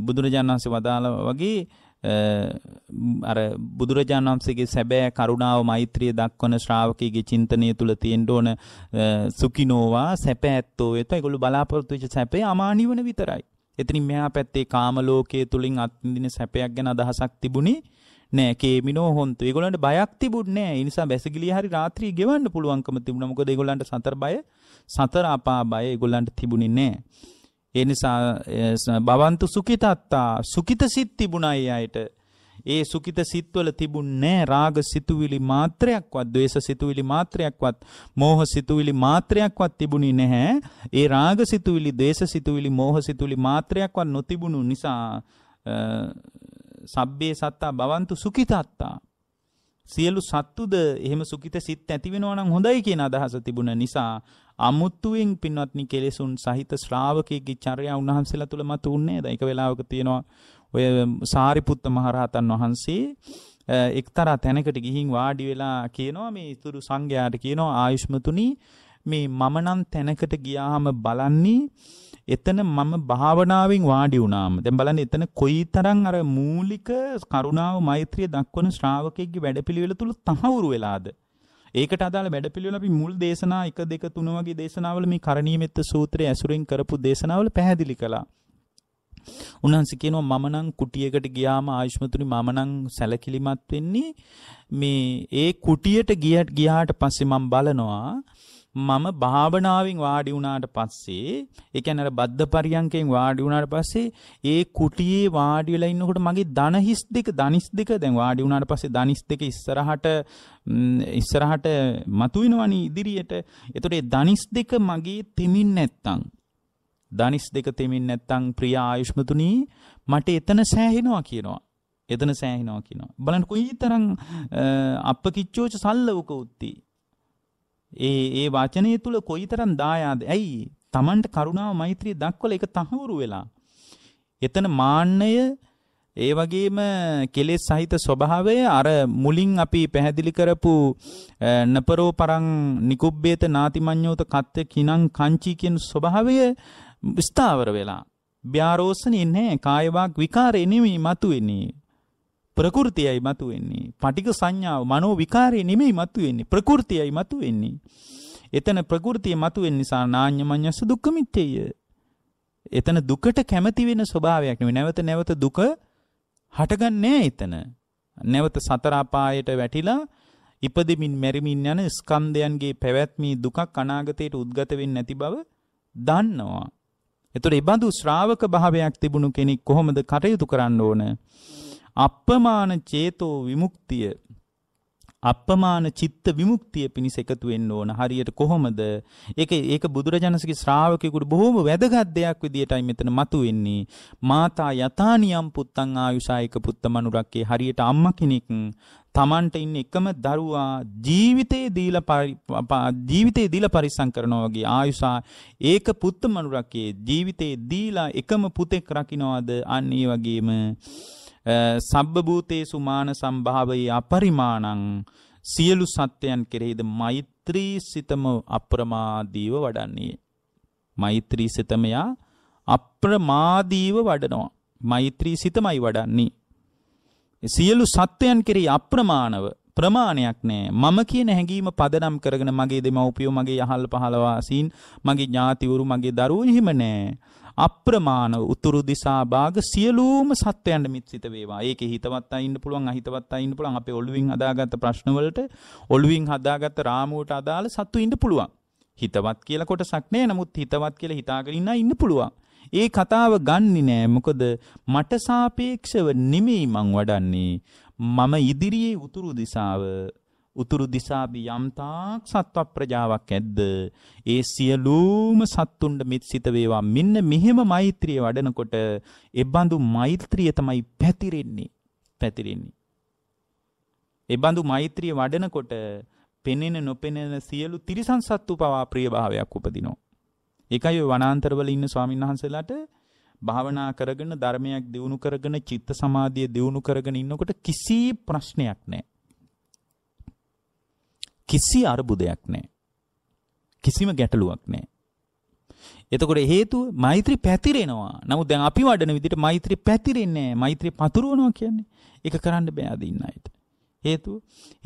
බුදුරජාණන් වහන්සේ වදාළා වගේ අර බුදුරජාණන් වහන්සේගේ සැබෑ කරුණාව මෛත්‍රිය දක්වන ශ්‍රාවකීගේ චින්තනය තුළ තියෙන්න ඕන සුඛිනෝවා සැප ඇත්තෝ ඒතකොට ඒගොල්ලෝ බලාපොරොත්තු වෙච්ච සැපේ අමානිවන විතරයි. එතනින් මෙහා පැත්තේ කාම ලෝකයේ තුලින් අත්විඳින සැපයක් ගැන අදහසක් තිබුණේ නෑ කේමිනෝ හොන්තු. ඒගොල්ලන්ට බයක් තිබුණේ නෑ. ඒ නිසා බැසගිලිය හරි රාත්‍රියේ ගෙවන්න පුළුවන්කම තිබුණා. මොකද ඒගොල්ලන්ට සතර බය සතර අපා බය ඒගොල්ලන්ට තිබුණේ නෑ. ඒ නිසා බවන්තු සුඛිතත්තා සුඛිත සිත් තිබුණයි අයට ඒ සුඛිත සිත්වල තිබුණේ රාග සිතුවිලි මාත්‍රයක්වත් ද්වේෂ සිතුවිලි මාත්‍රයක්වත් මෝහ සිතුවිලි මාත්‍රයක්වත් තිබුණේ නැහැ ඒ රාග සිතුවිලි ද්වේෂ සිතුවිලි මෝහ සිතුවිලි මාත්‍රයක්වත් නොතිබුණු නිසා සබ්බේ සත්තා බවන්තු සුඛිතත්තා සියලු සත්තුද එහෙම සුඛිත සිත් ඇති වෙනවා නම් හොඳයි කියන අදහස තිබුණ නිසා අමුත්තුවෙන් පින්වත්නි කෙලෙසුන් සහිත ශ්‍රාවකයෙක්ගේ චර්යා උන්වහන්සේලා තුල මත උන්නේ නේද? එක වෙලාවක තියෙනවා ඔය සාරිපුත්ත මහරහතන් වහන්සේ එක්තරා තැනකට ගිහින් වාඩි වෙලා කියනවා මේ ඉතුරු සංඝයාට කියනවා ආයුෂ්මතුනි මේ මම නම් තැනකට ගියාම බලන්නේ එතන මම භාවනාවෙන් වාඩි වුණාම දැන් බලන්න එතන කොයිතරම් අර මූලික කරුණාව මෛත්‍රිය දක්වන ශ්‍රාවකෙක්ගේ වැඩපිළිවෙල තුල තහවුරු වෙලාද ඒකට අදාළ වැඩපිළිවෙල අපි මුල් දේශනා 1 2 3 වගේ දේශනාවල මේ කරණීයමෙත්ත සූත්‍රය ඇසුරෙන් කරපු දේශනාවල පැහැදිලි කළා. උන්වහන්සේ කියනවා මම නම් කුටියකට ගියාම ආයුෂ්මතුනි මම නම් සැලකිලිමත් වෙන්නේ මේ ඒ කුටියට ගියාට පස්සේ මම බලනවා මම භාවනාවෙන් වාඩි වුණාට පස්සේ ඒ කියන්නේ අර බද්ධ පරියන්කෙන් වාඩි වුණාට පස්සේ ඒ කුටියේ වාඩි වෙලා ඉන්නකොට මගේ ධන හිස් දෙක ධනිස් දෙක දැන් වාඩි වුණාට පස්සේ ධනිස් දෙක ඉස්සරහට ඉස්සරහට මතුවෙනවනේ ඉදිරියට. ඒතකොට ඒ ධනිස් දෙක මගේ තෙමින් නැත්තම් ධනිස් දෙක තෙමින් නැත්තම් ප්‍රිය ආයුෂ්මතුනි මට එතන සෑහෙනවා කියනවා. එතන සෑහෙනවා කියනවා. බලන්න කොයි තරම් අප කිච්චෝච සල්ලවක උත්ති. ඒ ඒ වචනය තුළ කොයිතරම් දායාද ඇයි තමන්ට කරුණාව මෛත්‍රී දක්වල එක තහවුරු වෙලා. එතන මාන්නය ඒ වගේම කෙලෙස් සහිත ස්වභාවය අර මුලින් අපි පැහැදිලි කරපු නපරෝ පරං නිකුබ්බේත නාතිමඤ්ඤෝත කත්ත කිනං කංචී කියන ස්වභාවය ස්ථාවර වෙලා. ව්‍යාරෝසනේ නැහැ කායවාග් විකාරේ නෙමෙයි මතුවෙන්නේ. ප්‍රකෘතියයි මතු වෙන්නේ. පටික සංඥාව මනෝ විකාරය නෙමෙයි මතු වෙන්නේ. ප්‍රකෘතියයි මතු වෙන්නේ. එතන ප්‍රකෘතිය මතු වෙන නිසා නාඤ්ඤමඤ්ඤස්ස දුක්ඛ මිච්ඡේය. එතන දුකට කැමති වෙන ස්වභාවයක් නෙවෙයි. නැවත නැවත දුක හටගන්නේ එතන. නැවත සතර අපායට වැටිලා ඉපදෙමින් මැරිමින් යන ස්කන්ධයන්ගේ පැවැත්මේ දුකක් අනාගතයට උද්ගත වෙන්නේ නැති බව දන්නවා. එතකොට ඒ බඳු ශ්‍රාවක භාවයක් තිබුණු කෙනෙක් කොහොමද කටයුතු කරන්න ඕන? අප්‍රමාණ චේතෝ විමුක්තිය අප්‍රමාණ චිත්ත විමුක්තිය පිණිස එකතු වෙන්න ඕන. හරියට කොහොමද? ඒක ඒක බුදුරජාණන්සේගේ ශ්‍රාවකයෙකුට බොහොම වැදගත් දෙයක් විදියටයි මෙතන මතුවෙන්නේ. මාතා යථානියම් පුත්තං ආයුෂායක පුත්තමනුරක්කේ හරියට අම්මා කෙනෙක් තමන්ට ඉන්න එකම දරුවා ජීවිතේ දීලා ජීවිතේ දීලා පරිස්සම් කරනවා වගේ ආයුෂා ඒක පුත්තමනුරක්කේ ජීවිතේ දීලා එකම පුතෙක් රකින්නවාද අන්න ඒ වගේම සබ්බ භූතේසු මාන සම්භාවයේ අපරිමාණං සියලු සත්‍යයන් කෙරෙහිද මෛත්‍රී සිතම අප්‍රමාදීව වඩන්නේ. මෛත්‍රී සිතමයා අප්‍රමාදීව වඩනවා. මෛත්‍රී සිතමයි වඩන්නේ. සියලු සත්‍යයන් කෙරෙහි අප්‍රමාණව ප්‍රමාණයක් නෑ මම කියන හැඟීම පදනම් කරගෙන මගේ දෙමව්පියෝ මගේ යහල් පහලවාසීන් මගේ ඥාතිවරු මගේ දරුවෝ එහෙම නෑ අප්‍රමාණ උතුරු දිසා භාග සියලුම සත්වයන්ට මිත්සිත වේවා. ඒකේ හිතවත් අය ඉන්න පුළුවන් අහිතවත් අය ඉන්න පුළුවන්. අපේ ඔළුවින් හදාගත්ත ප්‍රශ්න වලට ඔළුවින් හදාගත්ත රාමුවට අදාළ සත්තු ඉන්න පුළුවන්. හිතවත් කියලා කොටසක් නෑ. නමුත් හිතවත් කියලා හිතාගෙන ඉන්න ඉන්න පුළුවන්. ඒ කතාව ගන්නේ නෑ. මොකද මට සාපේක්ෂව නෙමෙයි මං වඩන්නේ. මම ඉදිරියේ උතුරු දිසාව උතුරු දිසාබි යම්තාක් සත්ව ප්‍රජාවක් ඇද්ද ඒ සියලුම සත්තුන්ට මෙත් සිත වේවා මෙන්න මෙහෙම මෛත්‍රිය වඩනකොට එබඳු මෛත්‍රිය තමයි පැතිරෙන්නේ පැතිරෙන්නේ එබඳු මෛත්‍රිය වඩනකොට පෙනෙන නොපෙනෙන සියලු තිරිසන් සත්තු පවා ප්‍රියභාවයක් උපදිනවා ඒකයි ඔය වනාන්තරවල ඉන්න ස්වාමීන් වහන්සේලාට භාවනා කරගෙන ධර්මයක් දියුණු කරගෙන චිත්ත සමාධිය දියුණු කරගෙන ඉන්නකොට කිසි ප්‍රශ්නයක් නැහැ කිසි අරුබුදයක් නැහැ. කිසිම ගැටලුවක් නැහැ. එතකොට හේතුව මෛත්‍රී පැතිරෙනවා. නමුත් දැන් අපි වඩන විදිහට මෛත්‍රී පැතිරෙන්නේ නැහැ. මෛත්‍රී පතුරවනවා කියන්නේ. ඒක කරන්න බෑ අද ඉන්න අයට. හේතුව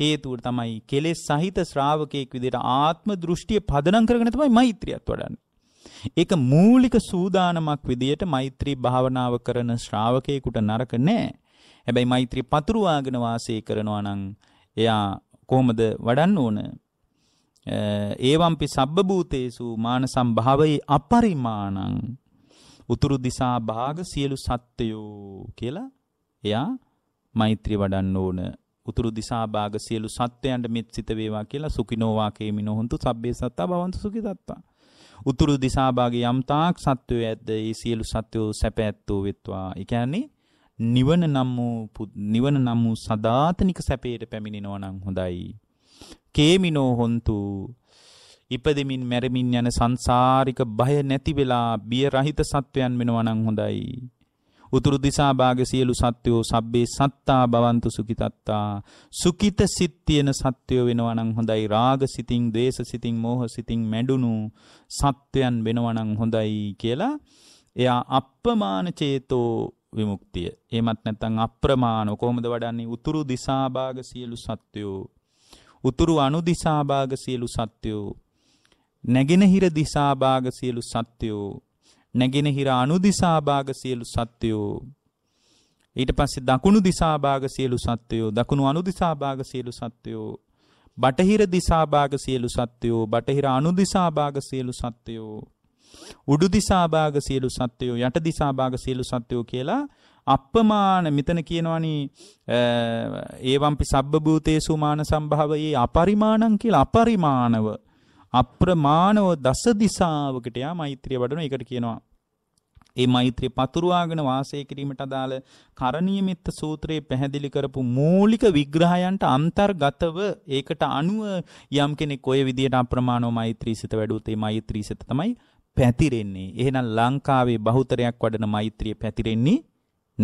හේතුව තමයි කෙලෙස් සහිත ශ්‍රාවකයෙක් විදිහට ආත්ම දෘෂ්ටිය පදනම් කරගෙන තමයි මෛත්‍රියත් වඩන්නේ. ඒක මූලික සූදානමක් විදිහට මෛත්‍රී භාවනාව කරන ශ්‍රාවකයෙකුට නරක නෑ. හැබැයි මෛත්‍රී පතුරවාගෙන වාසය කරනවා නම් එයා කොහොමද වඩන්න ඕන ඒවම්පි සබ්බ භූතේසු මාන සම්භාවයේ අපරිමාණං උතුරු දිසා භාග සියලු සත්ත්වයෝ කියලා එයා මෛත්‍රී වඩන්න ඕන උතුරු දිසා භාග සියලු සත්ත්වයන්ට මෙත් සිත වේවා කියලා සුඛිනෝවා කේමිනෝ හොන්තු සබ්බේ සත්තා භවන්තු සුඛි දත්තා උතුරු දිසා භාග යම්තාක් සත්වයෝ ඇද්ද ඒ සියලු සත්වයෝ සැප ඇත්තෝ වෙත්වා ඒ කියන්නේ නිවන නම් වූ නිවන නම් වූ සදාතනික සැපයට පැමිණෙනවා නම් හොඳයි. කේමිනෝ හොන්තු ඉපදෙමින් මැරෙමින් යන සංසාරික බය නැති වෙලා බිය රහිත සත්වයන් වෙනවා නම් හොඳයි. උතුරු දිසා භාග සියලු සත්වයෝ සබ්බේ සත්තා බවන්තු සුඛිතත්තා සුඛිත සිත් තියෙන සත්වයෝ වෙනවා නම් හොඳයි රාග සිතින් ද්වේෂ සිතින් මෝහ සිතින් මැඩුණු සත්වයන් වෙනවා නම් හොඳයි කියලා එයා අප්පමාන චේතෝ විමුක්තිය. එමත් නැත්නම් අප්‍රමාණ කොහොමද වඩන්නේ? උතුරු දිසාභාග සියලු සත්වයෝ. උතුරු අනු දිසාභාග සියලු සත්වයෝ. නැගෙනහිර දිසාභාග සියලු සත්වයෝ. නැගෙනහිර අනු දිසාභාග සියලු සත්වයෝ. ඊට පස්සේ දකුණු දිසාභාග සියලු සත්වයෝ, දකුණු අනු දිසාභාග සියලු සත්වයෝ. බටහිර දිසාභාග සියලු සත්වයෝ, බටහිර අනු දිසාභාග සියලු සත්වයෝ. උඩු දිසාභාග සියලු සත්වයෝ යට දිසාභාග සියලු සත්වයෝ කියලා අප්‍රමාණ මෙතන කියනවනේ ඒවම්පි සබ්බ භූතේසු මාන සම්භවයේ අපරිමාණං කියලා අපරිමාණව අප්‍රමාණව දස දිසාවකට යා මෛත්‍රිය වඩන එකට කියනවා ඒ මෛත්‍රිය පතුරවාගෙන වාසය කිරීමට අදාළ කරණීය මෙත්ත සූත්‍රයේ පැහැදිලි කරපු මූලික විග්‍රහයන්ට අන්තර්ගතව ඒකට අනුව යම් කෙනෙක් ඔය විදියට අප්‍රමාණව මෛත්‍රී සිත වැඩුවොත් ඒ මෛත්‍රී සිත තමයි පැතිරෙන්නේ. එහෙනම් ලංකාවේ බහුතරයක් වඩන මෛත්‍රිය පැතිරෙන්නේ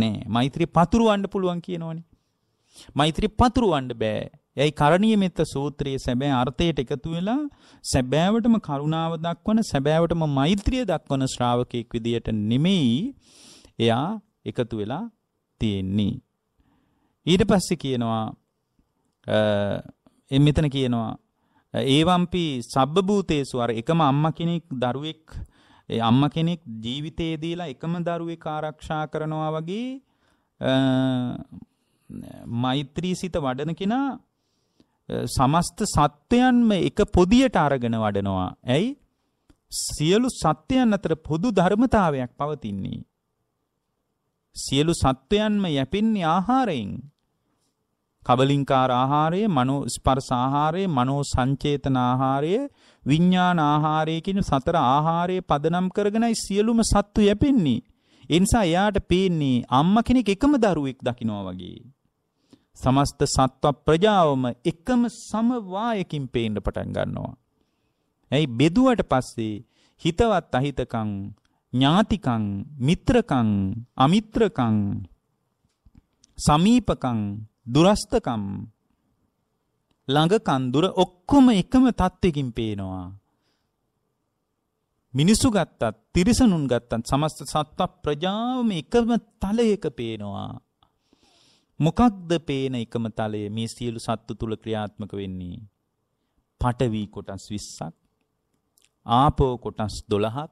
නෑ. මෛත්‍රිය පතුරවන්න පුළුවන් කියනවනේ. මෛත්‍රිය පතුරවන්න බෑ. යයි කරණීය මෙත්ත සූත්‍රයේ සැබෑ අර්ථයට එකතු වෙලා සැබෑවටම කරුණාව දක්වන සැබෑවටම මෛත්‍රිය දක්වන ශ්‍රාවකෙක් විදියට නෙමෙයි එයා එකතු වෙලා තියෙන්නේ. ඊට පස්සේ කියනවා මෙතන කියනවා ඒවම්පි සබ්බ භූතේසු අර එකම අම්මා කෙනෙක් දරුවෙක් ඒ අම්මා කෙනෙක් ජීවිතේ දීලා එකම දරුවෙක් ආරක්ෂා කරනවා වගේ මෛත්‍රී සිත වඩන කෙනා සමස්ත සත්වයන්ම එක පොදියට අරගෙන වඩනවා. ඇයි? සියලු සත්වයන් අතර පොදු ධර්මතාවයක් පවතින්නේ. සියලු සත්වයන්ම යැපෙන්නේ ආහාරයෙන්. කබලින්කාර ආහාරය, මනෝ ස්පර්ශ ආහාරය, මනෝ සංචේතන ආහාරය, විඥාන ආහාරය කියන සතර ආහාරය පදනම් කරගෙනයි සියලුම සත්තු යැපෙන්නේ. ඒ නිසා එයාට පේන්නේ අම්මා කෙනෙක් එකම දරුවෙක් දකිනවා වගේ. සමස්ත සත්ව ප්‍රජාවම එකම සම වායකින් පේන්න පටන් ගන්නවා. ඇයි බෙදුවට පස්සේ හිතවත් අහිතකම් ඥාතිකම් මිත්‍රකම් අමිත්‍රකම් සමීපකම් දුරස්තකම් ළඟ කන්දුර ඔක්කොම එකම தත්වකින් පේනවා මිනිසු ගත්තත් තිරිසනුන් ගත්තත් සමස්ත සත්ව ප්‍රජාවම එකම තලයක පේනවා මොකක්ද පේන එකම තලය මේ සියලු සත්තු තුල ක්‍රියාත්මක වෙන්නේ පඨවි කොටස් 20ක් ආපෝ කොටස් 12ක්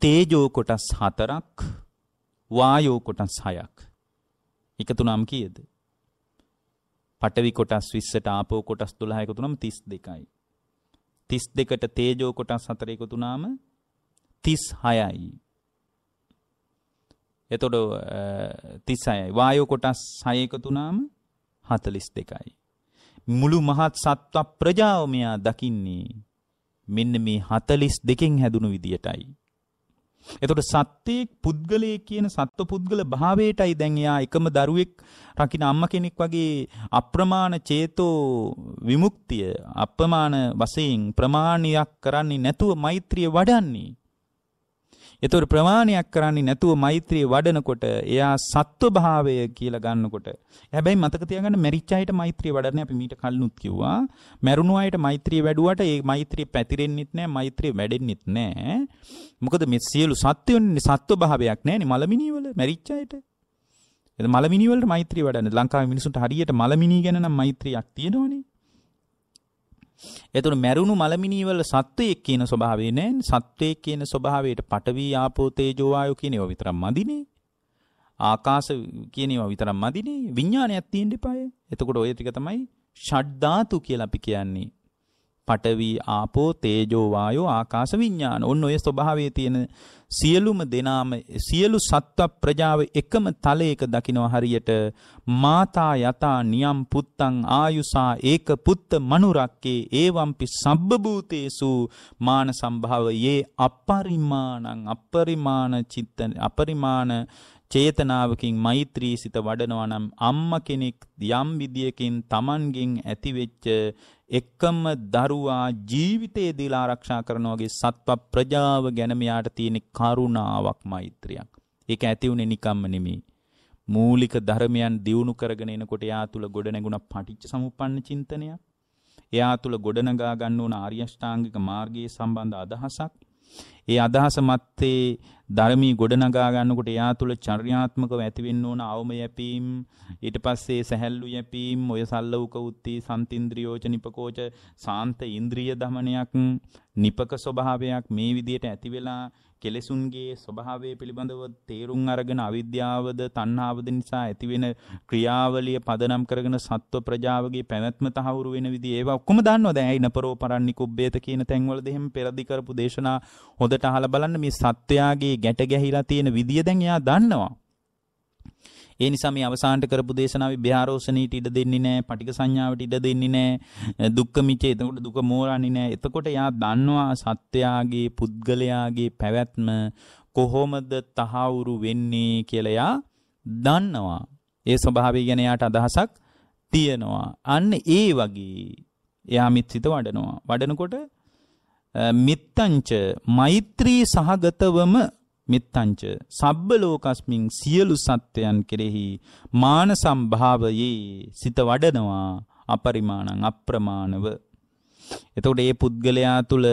තේජෝ කොටස් 4ක් වායෝ කොටස් 6ක්. එකතු නම් කීයද? පඨවි කොටස් 20ට ආපෝ කොටස් 12 එකතු නම් 32යි. 32ට තේජෝ කොටස් 4 එකතු නම් 36යි. එතකොට 36යි. වායෝ කොටස් 6 එකතු නම් 42යි. මුළු මහත් සත්ව ප්‍රජාව මෙයා දකින්නේ මෙන්න මේ 42කින් හැදුණු විදියටයි. එතකොට සත්‍යයේ පුද්ගලයේ කියන සත්ව පුද්ගල භාවයටයි දැන් එයා එකම දරුවෙක් රකින්න අම්මා කෙනෙක් වගේ අප්‍රමාණ චේතෝ විමුක්තිය අප්‍රමාණ වශයෙන් ප්‍රමාණියක් කරන්නේ නැතුව මෛත්‍රිය වඩන්නේ ඒතොර ප්‍රමාණයක් කරන්නේ නැතුව මෛත්‍රිය වඩනකොට එයා සත්ව භාවය කියලා ගන්නකොට. හැබැයි මතක තියාගන්න මැරිච්ච අයට මෛත්‍රිය වඩන්නේ අපි මීට කලිනුත් කිව්වා. මැරුණු අයට මෛත්‍රිය වැඩුවට ඒ මෛත්‍රිය පැතිරෙන්නෙත් නැහැ, මෛත්‍රිය වැඩෙන්නෙත් නැහැ. මොකද මේ සියලු සත්වයන්නේ සත්ව භාවයක් නැහැනේ මලමිනීවල මැරිච්ච අයට. එද මලමිනීවලට මෛත්‍රිය වඩන්නේ. ලංකාවේ මිනිසුන්ට හරියට මලමිනී ගැන නම් මෛත්‍රියක් තියෙනවනේ. එතකොට මැරුණු මලමිනී වල සත්වයේ කියන ස්වභාවය නෑ. සත්වයේ කියන ස්වභාවයට පඨවි ආපෝ තේජෝ වායෝ කියන ඒවා විතරක් මදිනේ. ආකාශ කියන ඒවා විතරක් මදිනේ. විඥානයක් තියෙන්න එපාය. එතකොට ඔය ටික තමයි ෂඩ් ධාතු කියලා අපි කියන්නේ. පඨවි ආපෝ තේජෝ වායෝ ආකාශ විඥාන. ඔන්න ඔය ස්වභාවයේ තියෙන සියලුම දෙනාම සියලු සත්ව ප්‍රජාව එකම තලයක දකිනවා හරියට මාතා යතා නියම් පුත්තං ආයුසා ඒක පුත්ත මනුරක්කේ ඒවම්පි සබ්බ භූතේසු මාන සම්භවයේ අපරිමාණං අපරිමාණ චිත්ත අපරිමාණ චේතනාවකින් මෛත්‍රී සිත වඩනවා නම් අම්ම කෙනෙක් යම් විදියකින් Tamanගෙන් ඇතිවෙච්ච එකම දරුවා ජීවිතේ දීලා ආරක්ෂා කරන වගේ සත්ව ප්‍රජාව ගැන මෙයාට තියෙන කරුණාවක් මෛත්‍රියක්. ඒක ඇති උනේ නිකම්ම නෙමෙයි. මූලික ධර්මයන් දියුණු කරගෙන එනකොට එයා තුල ගොඩනැගුණ පටිච්ච සමුප්පන්න චින්තනයක්. එයා තුල ගොඩනගා ගන්න ඕන ආර්ය අෂ්ටාංගික මාර්ගයේ සම්බන්ධ අදහසක්. ඒ අදහස මැත්තේ ධර්මී ගොඩනගා ගන්නකොට එයා තුල චර්යාත්මකව ඇතිවෙන්න ඕන අවම යැපීම් ඊට පස්සේ සැහැල්ලු යැපීම් ඔය සල්ලවක උත්ති සම්තින්ද්‍රියෝච නිපකෝච සාන්ත ඉන්ද්‍රිය දමනයක් නිපක ස්වභාවයක් මේ විදියට ඇති වෙලා කෙලෙසුන්ගේ ස්වභාවය පිළිබඳව තේරුම් අරගෙන අවිද්‍යාවද තණ්හාවද නිසා ඇතිවෙන ක්‍රියාවලිය පදනම් කරගෙන සත්ව ප්‍රජාවගේ පැවැත්ම තහවුරු වෙන විදිහ ඒවා ඔක්කොම දන්නවා දැන් ඇයි නපරෝ පරන්නි කුබ්බේත කියන තැන්වලදී එහෙම පෙරදි කරපු දේශනා හොඳට අහලා බලන්න මේ සත්වයාගේ ගැට ගැහිලා තියෙන විදිය දැන් එයා දන්නවා ඒ නිසා මේ අවසානට කරපු දේශනාවේ බ්‍යාරෝසනීට ඉඩ දෙන්නේ නැහැ, පටික සංඥාවට ඉඩ දෙන්නේ නැහැ, දුක්ඛ මිච්ඡේ එතකොට දුක මෝරන්නේ නැහැ. එතකොට යා දන්නවා සත්‍යාගේ පුද්ගලයාගේ පැවැත්ම කොහොමද තහවුරු වෙන්නේ කියලා යා දන්නවා. ඒ ස්වභාවය ගැන යාට අදහසක් තියෙනවා. අන්න ඒ වගේ එයා මිත්‍සිත වඩනවා. වඩනකොට මිත්තංච මෛත්‍රී සහගතවම මෙත්තංච සබ්බ ලෝකස්මින් සියලු සත්වයන් කෙරෙහි මාන සම්භාවයේ සිත වඩනවා අපරිමාණං අප්‍රමාණව එතකොට ඒ පුද්ගලයා තුළ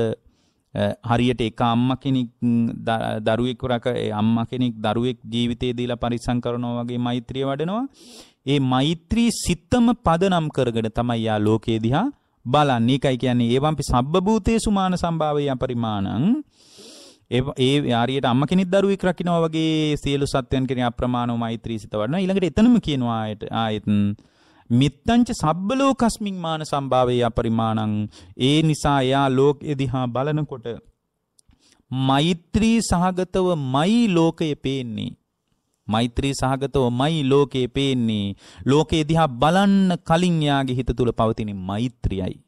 හරියට එක අම්ම කෙනෙක් දරුවෙක් රක අම්ම කෙනෙක් දරුවෙක් ජීවිතේ දීලා පරිස්සම් කරනවා වගේ මෛත්‍රිය වඩනවා. ඒ මෛත්‍රී සිතම පදනම් කරගෙන තමයි යා ලෝකේ දිහා බලන්නේ. ඒකයි කියන්නේ ඒවම්පි සබ්බ භූතේසු මාන සම්භාවය අපරිමාණං ඒ ඒ ආරියට අම්ම කෙනෙක් දරුවෙක් රකින්නවා වගේ සියලු සත්වයන් කෙරෙහි අප්‍රමාණව මෛත්‍රී සිත වඩනවා. ඊළඟට එතනම කියනවා ආයෙත් ආයෙත් මිත්තංච සබ්බලෝකස්මින් මාන සම්භාවේ අපරිමාණං ඒ නිසා එයා ලෝකෙ දිහා බලනකොට මෛත්‍රී සහගතවමයි ලෝකය පේන්නේ. මෛත්‍රී සහගතවමයි ලෝකේ පේන්නේ. ලෝකේ දිහා බලන්න කලින් යාගේ හිත තුල පවතින මෛත්‍රියයි.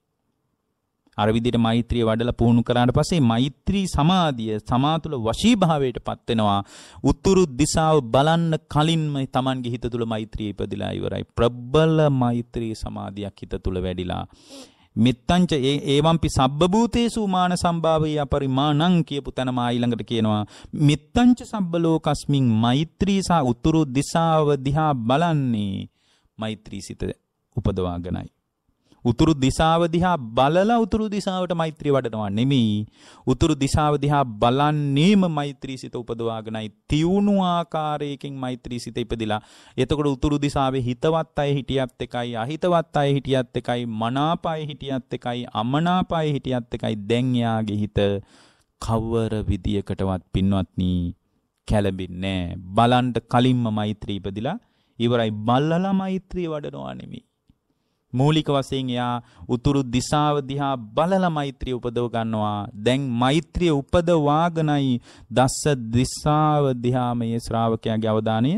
අර විදිහට මෛත්‍රිය වඩලා පුහුණු කරාට පස්සේ මෛත්‍රී සමාධිය සමාතුල වශීභාවයටපත් වෙනවා. උතුරු දිශාව බලන්න කලින්ම Tamanගේ හිත තුල මෛත්‍රිය ඉපදිලා ඉවරයි. ප්‍රබල මෛත්‍රී සමාධියක් හිත තුල වැඩිලා මෙත්තංච ඒ ඒවම්පි සබ්බභූතේසු මාන සම්භාවයේ අපරිමාණං කියපු තැනම ඊළඟට කියනවා මෙත්තංච සබ්බලෝකස්මින් මෛත්‍රී සහ උතුරු දිසාව දිහා බලන්නේ මෛත්‍රී සිත උපදවාගෙනයි උතුරු දිශාව දිහා බලලා උතුරු දිශාවට මෛත්‍රිය වඩනවා නෙමෙයි. උතුරු දිශාව දිහා බලන්නේම මෛත්‍රී සිත උපදවාගෙනයි තියුණු ආකාරයකින් මෛත්‍රී සිත ඉපදිලා. එතකොට උතුරු දිශාවේ හිතවත් අය හිටියත් එකයි අහිතවත් අය හිටියත් එකයි මනාප අය හිටියත් එකයි අමනාප අය හිටියත් එකයි දැන් යාගේ හිත කවර විදියකටවත් පින්වත්නි කැළඹින්නේ නැහැ. බලන්න කලින්ම මෛත්‍රී ඉපදිලා ඉවරයි බල්ලලා මෛත්‍රී වඩනවා නෙමෙයි. මූලික වශයෙන් එයා උතුරු දිශාව දිහා බලලා මෛත්‍රිය උපදව ගන්නවා. දැන් මෛත්‍රිය උපදවාගෙනයි දස දිශාව දිහා මේ ශ්‍රාවකයාගේ අවධානය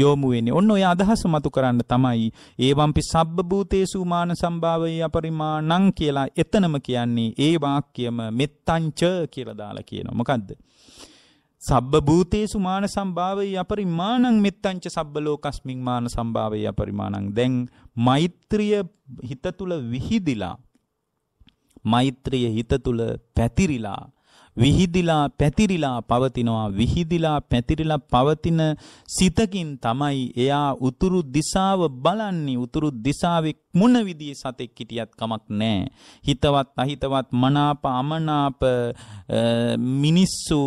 යොමු වෙන්නේ. ඔන්න ඔය අදහස මතු කරන්න තමයි ඒවම්පි සබ්බ භූතේසු මාන සම්භාවයේ අපරිමාණං කියලා එතනම කියන්නේ ඒ වාක්‍යම මෙත්තංච කියලා දාලා කියනවා. මොකද්ද? සබ්බ භූතේසු මාන සම්භාවය අපරිමාණං මෙත්තංච සබ්බ ලෝකස්මින් මාන සම්භාවය අපරිමාණං දැන් මෛත්‍රිය හිත තුල විහිදිලා මෛත්‍රිය හිත තුල පැතිරිලා විහිදිලා පැතිරිලා පවතිනවා විහිදිලා පැතිරිලා පවතින සිතකින් තමයි එයා උතුරු දිසාව බලන්නේ උතුරු දිසාවේ මොන විදිහේ සතෙක් හිටියත් කමක් නැහැ හිතවත් අහිතවත් මනාප අමනාප මිනිස්සු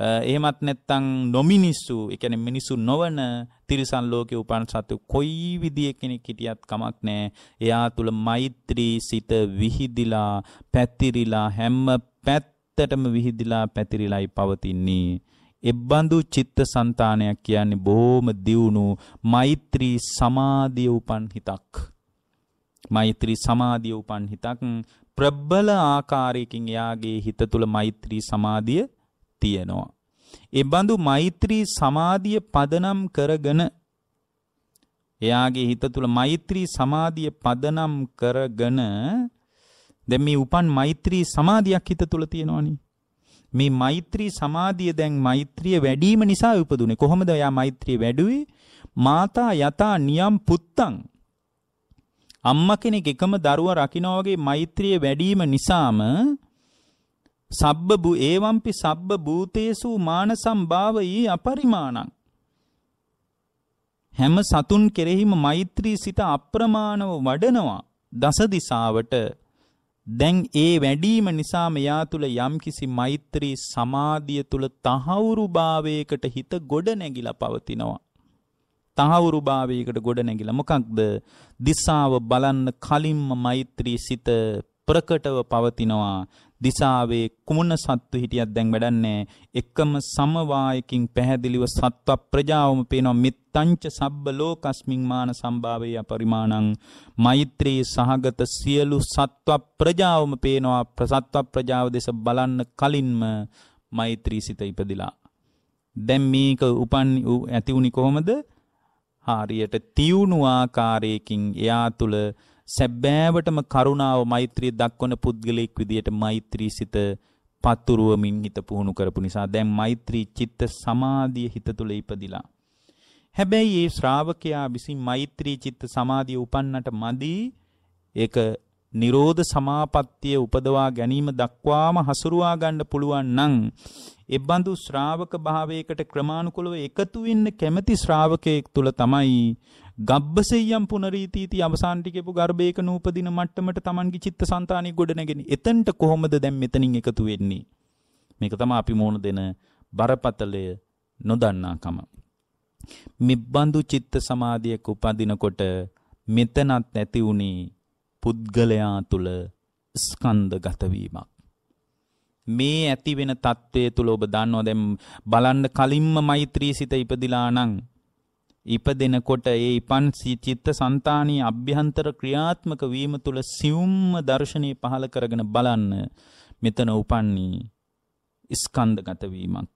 එහෙමත් නැත්නම් නොමිනිස්සු, ඒ කියන්නේ මිනිසු නොවන තිරිසන් ලෝකේ උපන් සතු කොයි විදියෙ කෙනෙක් හිටියත් කමක් නැහැ. එයා තුල මෛත්‍රී සිත විහිදිලා, පැතිරිලා හැම පැත්තටම විහිදිලා පැතිරිලායි පවතින්නේ. එබ්බඳු චිත්ත සන්තානයක් කියන්නේ බොහොම දියුණු මෛත්‍රී සමාධිය උපන් හිතක්. මෛත්‍රී සමාධිය උපන් හිතක් ප්‍රබල ආකාරයකින් එයාගේ හිත තුළ මෛත්‍රී සමාධිය තියෙනවා. ඒ බඳු මෛත්‍රී සමාධිය පදනම් කරගෙන එයාගේ හිත තුළ මෛත්‍රී සමාධිය පදනම් කරගෙන දැන් මේ උපන් මෛත්‍රී සමාධියක් හිත තුළ තියෙනවනේ. මේ මෛත්‍රී සමාධිය දැන් මෛත්‍රිය වැඩිම නිසා උපදුනේ. කොහොමද එයා මෛත්‍රිය වැඩුවේ? මාතා යතා නියම් පුත්තං අම්මා කෙනෙක් එකම දරුවා රකින්න වගේ මෛත්‍රිය වැඩිම නිසාම සබ්බබු ඒවම්පි සබ්බ භූතේසු මාන සම්භාවයේ අපරිමාණං. හැම සතුන් කෙරෙහිම මෛත්‍රී සිත අප්‍රමාණව වඩනවා දස දිසාවට දැන් ඒ වැඩීම නිසා මෙයා තුළ යම්කිසි මෛත්‍රී සමාධිය තුළ තහවුරු භාවයකට හිත ගොඩ නැගිලා පවතිනවා. තහවුරු භාවයකට ගොඩ නැගිලා මොකක්ද දිස්සාව බලන්න කලින්ම මෛත්‍රී සිත ප්‍රකටව පවතිනවා දිසාවේ කුමුණ සත්තු හිටියත් දැන් වැඩන්නේ එකම සමவாயකින් පැහැදිලිව සත්ව ප්‍රජාවම පේනවා මිත්තංච සබ්බ ලෝකස්මින් මාන සම්භාවේ අපරිමාණං මෛත්‍රී සහගත සියලු සත්ව ප්‍රජාවම පේනවා ප්‍රසත්ව ප්‍රජාව දෙස බලන්න කලින්ම මෛත්‍රී සිත ඉපදිලා දැන් මේක උපන් ඇති උනි කොහොමද හරියට තියුණු ආකාරයකින් එයා තුල සැබෑවටම කරුණාව මෛත්‍රිය දක්වන පුද්ගලයෙක් විදියට මෛත්‍රී සිත පතුරුවමින් හිත පුහුණු කරපු නිසා දැන් මෛත්‍රී චිත්ත සමාධිය හිත තුළ ඉපදිලා. හැබැයි ඒ ශ්‍රාවකයා විසින් මෛත්‍රී චිත්ත සමාධිය උපන්නට මදි ඒක නිරෝධ සමාපත්තිය උපදවා ගැනීම දක්වාම හසුරුවා ගන්න පුළුවන් නම් එබඳු ශ්‍රාවක භාවයකට ක්‍රමානුකූලව එකතු වෙන්න කැමැති ශ්‍රාවකයෙක් තුල තමයි ගබ්බසෙයම් පුනරීතීති අවසාන ටිකේපු ගර්භයක නූපදින මට්ටමට Tamanගේ චිත්තසංතානිය ගොඩ නැගෙන. එතනට කොහොමද දැන් මෙතනින් එකතු වෙන්නේ? මේක තමයි අපි මෝන දෙන බරපතලය නොදන්නාකම. මිබ්බඳු චිත්ත සමාධියක උපදිනකොට මෙතනත් ඇති වුණේ පුද්ගලයා තුල ස්කන්ධගත වීමක්. මේ ඇති වෙන తත්වයේ තුල ඔබ දන්නවා දැන් බලන්න කලින්ම මෛත්‍රී සිත ඉපදිලා නම් ඉපදෙනකොට ඒ ඉපන් චිත්ත સંතානී අභ්‍යන්තර ක්‍රියාත්මක වීම තුල සියුම්ම දර්ශනේ පහල කරගෙන බලන්න මෙතන උපන්නේ ස්කන්ධගත වීමක්.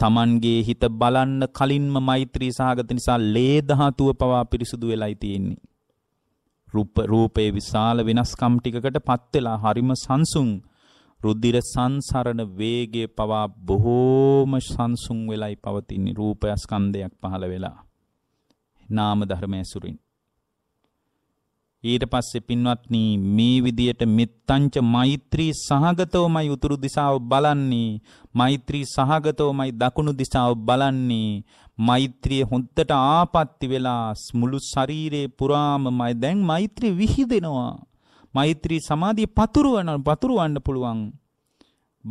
Tamanගේ හිත බලන්න කලින්ම මෛත්‍රී සහගත නිසා ලේ ධාතුව පවා පිරිසුදු වෙලයි තියෙන්නේ. රූප රූපේ විශාල වෙනස්කම් ටිකකට පත් වෙලා හරිම සංසුන් රුධිර සංසරණ වේගය පවා බොහෝම සංසුන් වෙලයි පවතින රූපය ස්කන්ධයක් පහළ වෙලා නාම ධර්ම ඇසුරින් ඊට පස්සේ පින්වත්නි මේ විදියට මෙත්තංච මෛත්‍රී සහගතවමයි උතුරු දිශාව බලන්නේ මෛත්‍රී සහගතවමයි දකුණු දිශාව බලන්නේ මෛත්‍රිය හොද්දට ආපත්‍ති වෙලා මුළු ශරීරේ පුරාම මයි දැන් මෛත්‍රී විහිදෙනවා මෛත්‍රී සමාධිය පතුරවන පතුරවන්න පුළුවන්.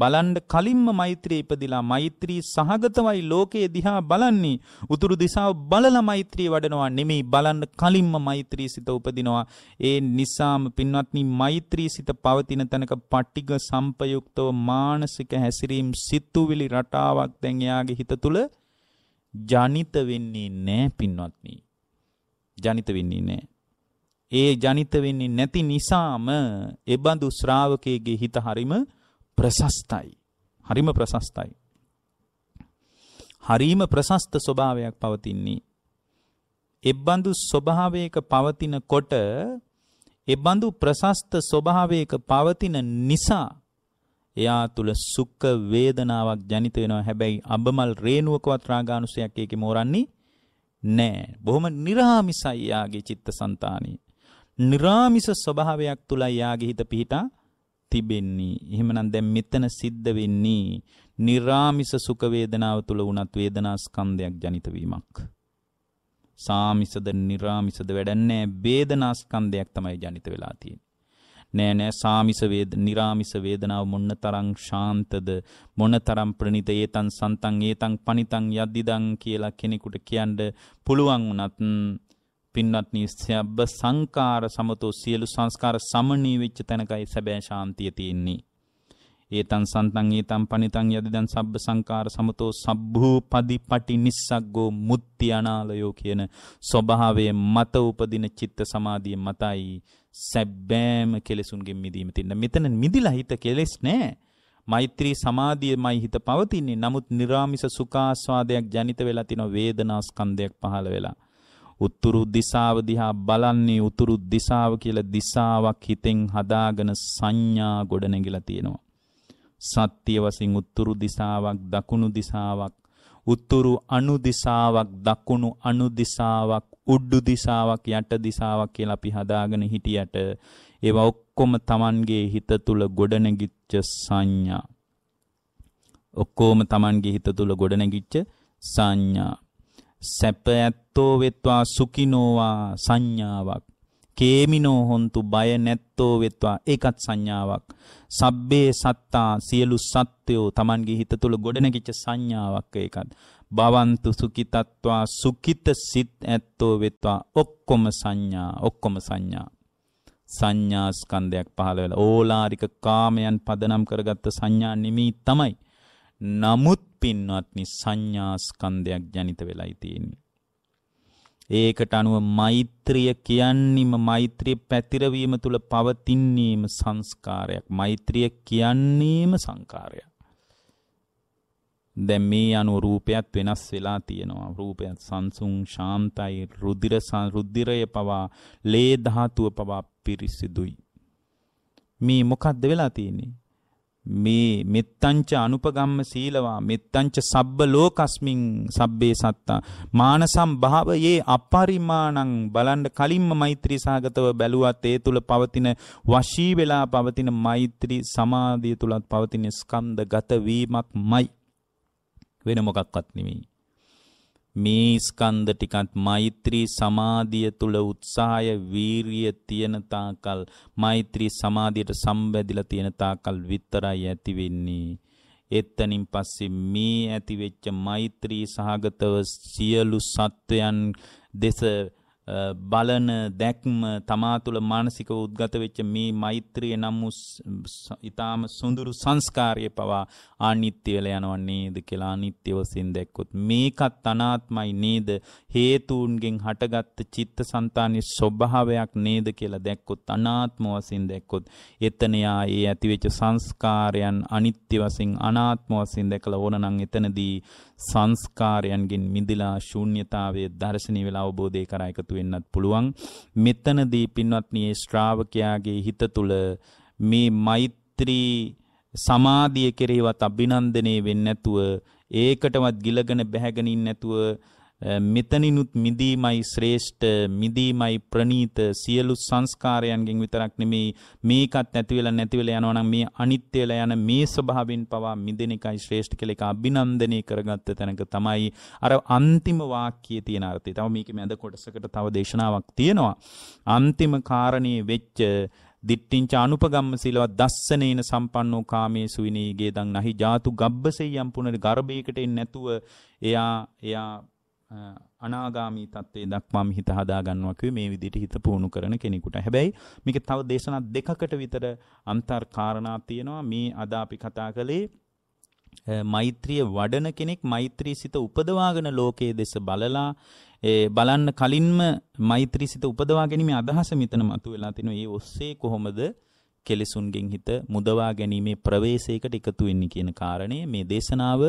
බලන්ඩ කලින්ම මෛත්‍රී ඉපදිලා මෛත්‍රී සහගතවයි ලෝකයේ දිහා බලන්නේ උතුරු දිසාව බලල මෛත්‍රී වඩනවා නෙමෙයි බලන්න කලින්ම මෛත්‍රී සිත උපදිනවා ඒ නිසාම පින්වත්නි මෛත්‍රී සිත පවතින තැනක පට්ටික සම්පයුක්තව මානසික හැසිරීම් සිතුවිලි රටාවක් දැන් එයාගේ හිත තුල ජනිත වෙන්නේ නැහැ පින්වත්නි ජනිත වෙන්නේ නැහැ ඒ ජනිත වෙන්නේ නැති නිසාම එබඳු ශ්‍රාවකයේගේ හිත හරිම ප්‍රසස්තයි. හරිම ප්‍රසස්තයි. හරිම ප්‍රසස්ත ස්වභාවයක් පවතින්නේ. එබඳු ස්වභාවයක පවතිනකොට එබඳු ප්‍රසස්ත ස්වභාවයක පවතින නිසා එයා තුල සුඛ වේදනාවක් ජනිත වෙනවා. හැබැයි අබමල් රේණුවකවත් රාගානුසයක් ඒකේ මෝරන්නේ නෑ. බොහොම निराமிසයි යාගේ චිත්තසංතානිය. निराமிස ස්වභාවයක් තුලයි යාගේ හිත පිහිටා තිබෙන්නේ. එහෙමනම් දැන් මෙතන සිද්ධ වෙන්නේ निराමිස සුඛ වේදනාව තුල වුණත් වේදනා ස්කන්ධයක් ජනිත වීමක්. සාමිසද निराමිසද වැඩන්නේ වේදනා ස්කන්ධයක් තමයි ජනිත වෙලා තියෙන්නේ. නෑ නෑ සාමිස වේද නිරාමිස වේදනාව මොන්නතරම් ශාන්තද මොනතරම් ප්‍රණිත ඒතන් සන්තන් ඒතන් පනිතන් යද්දිදන් කියලා කෙනෙකුට කියන්න පුළුවන් වුණත් පින්වත්නි සබ්බ සංකාර සමතෝ සියලු සංස්කාර සමණී වෙච්ච තැනකයි සැබෑ ශාන්තිය තියෙන්නේ. ඒතං සන්තං ඒතං පනිතං යදිදං සබ්බ සංකාර සමතෝ සබ්බූපදි පටි නිස්සග්ගෝ මුත්‍ති අනාලයෝ කියන ස්වභාවයේ මත උපදින චිත්ත සමාධිය මතයි සැබෑම කෙලෙසුන්ගෙන් මිදීම තින්න. මෙතන මිදිලා හිත කෙලෙස් නෑ. මෛත්‍රී සමාධියමයි හිත පවතින්නේ. නමුත් निराமிස සුඛාස්වාදයක් ජනිත වෙලා තින වේදනාස්කන්ධයක් පහළ වෙලා. උත්තුරු දිසාව දිහා බලන්නේ උතුරු දිසාව කියලා දිසාවක් හිතෙන් හදාගෙන සංඥා ගොඩනැගිලා තියෙනවා. සත්‍ය වශයෙන් උත්තුරු දිසාවක් දකුණු දිසාවක් උත්තුරු අණු දිසාවක් දකුණු අණු දිසාවක් උඩු දිසාවක් යට දිසාවක් කියලා අපි හදාගෙන හිටියට ඒවා ඔක්කොම Tamanගේ හිත තුල ගොඩනැගිච්ච සංඥා ඔක්කොම Tamanගේ හිත තුල ගොඩනැගිච්ච සංඥා සැප ඇත්තෝ වෙත්වා සුඛිනෝවා සංඥාවක් කේමිනෝ හොන්තු බය නැත්තෝ වෙත්වා ඒකත් සංඥාවක් සබ්බේ සත්තා සියලු සත්වයෝ Tamange හිත තුල ගොඩනැගිච්ච සංඥාවක් ඒකත් බවන්තු සුඛිතත්වා සුඛිත සිත් ඇත්තෝ වෙත්වා ඔක්කොම සංඥා ඔක්කොම සංඥා සංඥාස්කන්ධයක් පහළ වෙලා ඕලාරික කාමයන් පදනම් කරගත්ත සංඥා නිමි තමයි නමුත් පින්වත්නි සංඥා ස්කන්ධයක් ජනිත වෙලයි තියෙන්නේ. ඒකට අනුව මෛත්‍රිය කියන්නේම මෛත්‍රිය පැතිරවීම තුල පවතින්නේම සංස්කාරයක්. මෛත්‍රිය කියන්නේම සංකාරයක්. දැන් මේ අනු රූපයත් වෙනස් වෙලා තියෙනවා. රූපයත් සංසුන්, ශාන්තයි, රුධිර රුධිරය පවා, ලේ ධාතුව පවා පිරිසිදුයි. මේ මොකද්ද වෙලා තියෙන්නේ? මේ මෙත්තංච අනුපගම්ම සීලවා මෙත්තංච සබ්බ ලෝකස්මින් සබ්බේ සත්තා මානසම් භාවයේ අපරිමාණං බලන්න කලින්ම මෛත්‍රී සාගතව බැලුවත් ඒ තුල පවතින වශී වෙලා පවතින මෛත්‍රී සමාධිය තුලත් පවතින ස්කන්ධ ගත වීමක්මයි වෙන මොකක්වත් නෙමෙයි මේ ස්කන්ධ ටිකත් මෛත්‍රී සමාධිය තුල උත්සාහය වීරිය තියෙන තාකල් මෛත්‍රී සමාධියට සම්බැඳිලා තියෙන තාකල් විතරයි ඇති වෙන්නේ එතනින් පස්සේ මේ ඇති වෙච්ච මෛත්‍රී සහගතව සියලු සත්වයන් දෙස බලන දැක්ම තමා තුළ මානසික උද්ගත වෙච්ච මේ මෛත්‍රිය නම් වූ ඊටාම සොඳුරු සංස්කාරය පවා ආනිත්‍ය වෙලා යනවන්නේද කියලා අනිත්‍ය වශයෙන් දැක්කොත් මේකත් අනාත්මයි නේද හේතුන්ගෙන් හටගත් චිත්තසංතානයේ ස්වභාවයක් නේද කියලා දැක්කොත් අනාත්ම වශයෙන් දැක්කොත් එතන යා ඒ ඇතිවෙච්ච සංස්කාරයන් අනිත්‍ය වශයෙන් අනාත්ම වශයෙන් දැකලා ඕනනම් එතනදී සංස්කාරයන්ගෙන් මිදලා ශූන්‍යතාවයේ දර්ශනීය වෙලා අවබෝධය කරා එකතු හේතු වෙන්නත් පුළුවන් මෙතනදී පින්වත්නි ශ්‍රාවකයාගේ හිත තුළ මේ මෛත්‍රී සමාධිය කෙරෙහිවත් අභිනන්දනේ වෙන්නේ නැතුව ඒකටවත් ගිලගෙන බැහැගෙන ඉන්නේ නැතුව මෙතනිනුත් මිදීමයි ශ්‍රේෂ්ඨ මිදීමයි ප්‍රණීත සියලු සංස්කාරයන්ගෙන් විතරක් නෙමෙයි මේකත් නැති වෙලා නැති වෙලා යනවා නම් මේ අනිත්‍ය වෙලා යන මේ ස්වභාවයෙන් පවා මිදෙන එකයි ශ්‍රේෂ්ඨ කියලා එක අභිනන්දනය කරගත්ත තැනක තමයි අර අන්තිම වාක්‍යයේ තියෙන අර්ථය. තව මේකේ මැද කොටසකට තව දේශනාවක් තියෙනවා. අන්තිම කාරණේ වෙච්ච දිට්ඨිංච අනුපගම්ම සීලව දස්සනේන සම්පන්නෝ කාමේසු විනීගේ දන් නැහි ජාතු ගබ්බසෙයම් පුනර ගර්භයකට එන්නේ නැතුව එයා එයා අනාගාමී තත්ත්වයේ දක්වාම හිත හදා ගන්නවා කිව්වේ මේ විදිහට හිත පුහුණු කරන කෙනෙකුට. හැබැයි මේක තව දේශනා දෙකකට විතර අන්තර් කාරණා තියෙනවා. මේ අද අපි කතා කළේ මෛත්‍රිය වඩන කෙනෙක් මෛත්‍රී සිත උපදවාගෙන ලෝකයේ දෙස බලලා බලන්න කලින්ම මෛත්‍රී සිත උපදවා ගැනීම අදහස මෙතන මතුවලා තිනවා. ඒ ඔස්සේ කොහොමද කෙලෙසුන්ගෙන් හිත මුදවා ගැනීමේ ප්‍රවේශයකට එකතු වෙන්නේ කියන කාරණේ මේ දේශනාව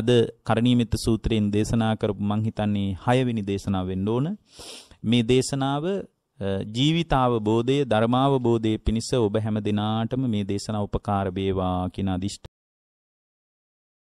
අද කරණීයමෙත් සූත්‍රයෙන් දේශනා කරපු මං හිතන්නේ 6 වෙනි දේශනාව වෙන්න ඕන මේ දේශනාව ජීවිතාවබෝධය ධර්මාවබෝධය පිණිස ඔබ හැම දිනාටම මේ දේශනාව උපකාර වේවා කියන අදිෂ්ඨ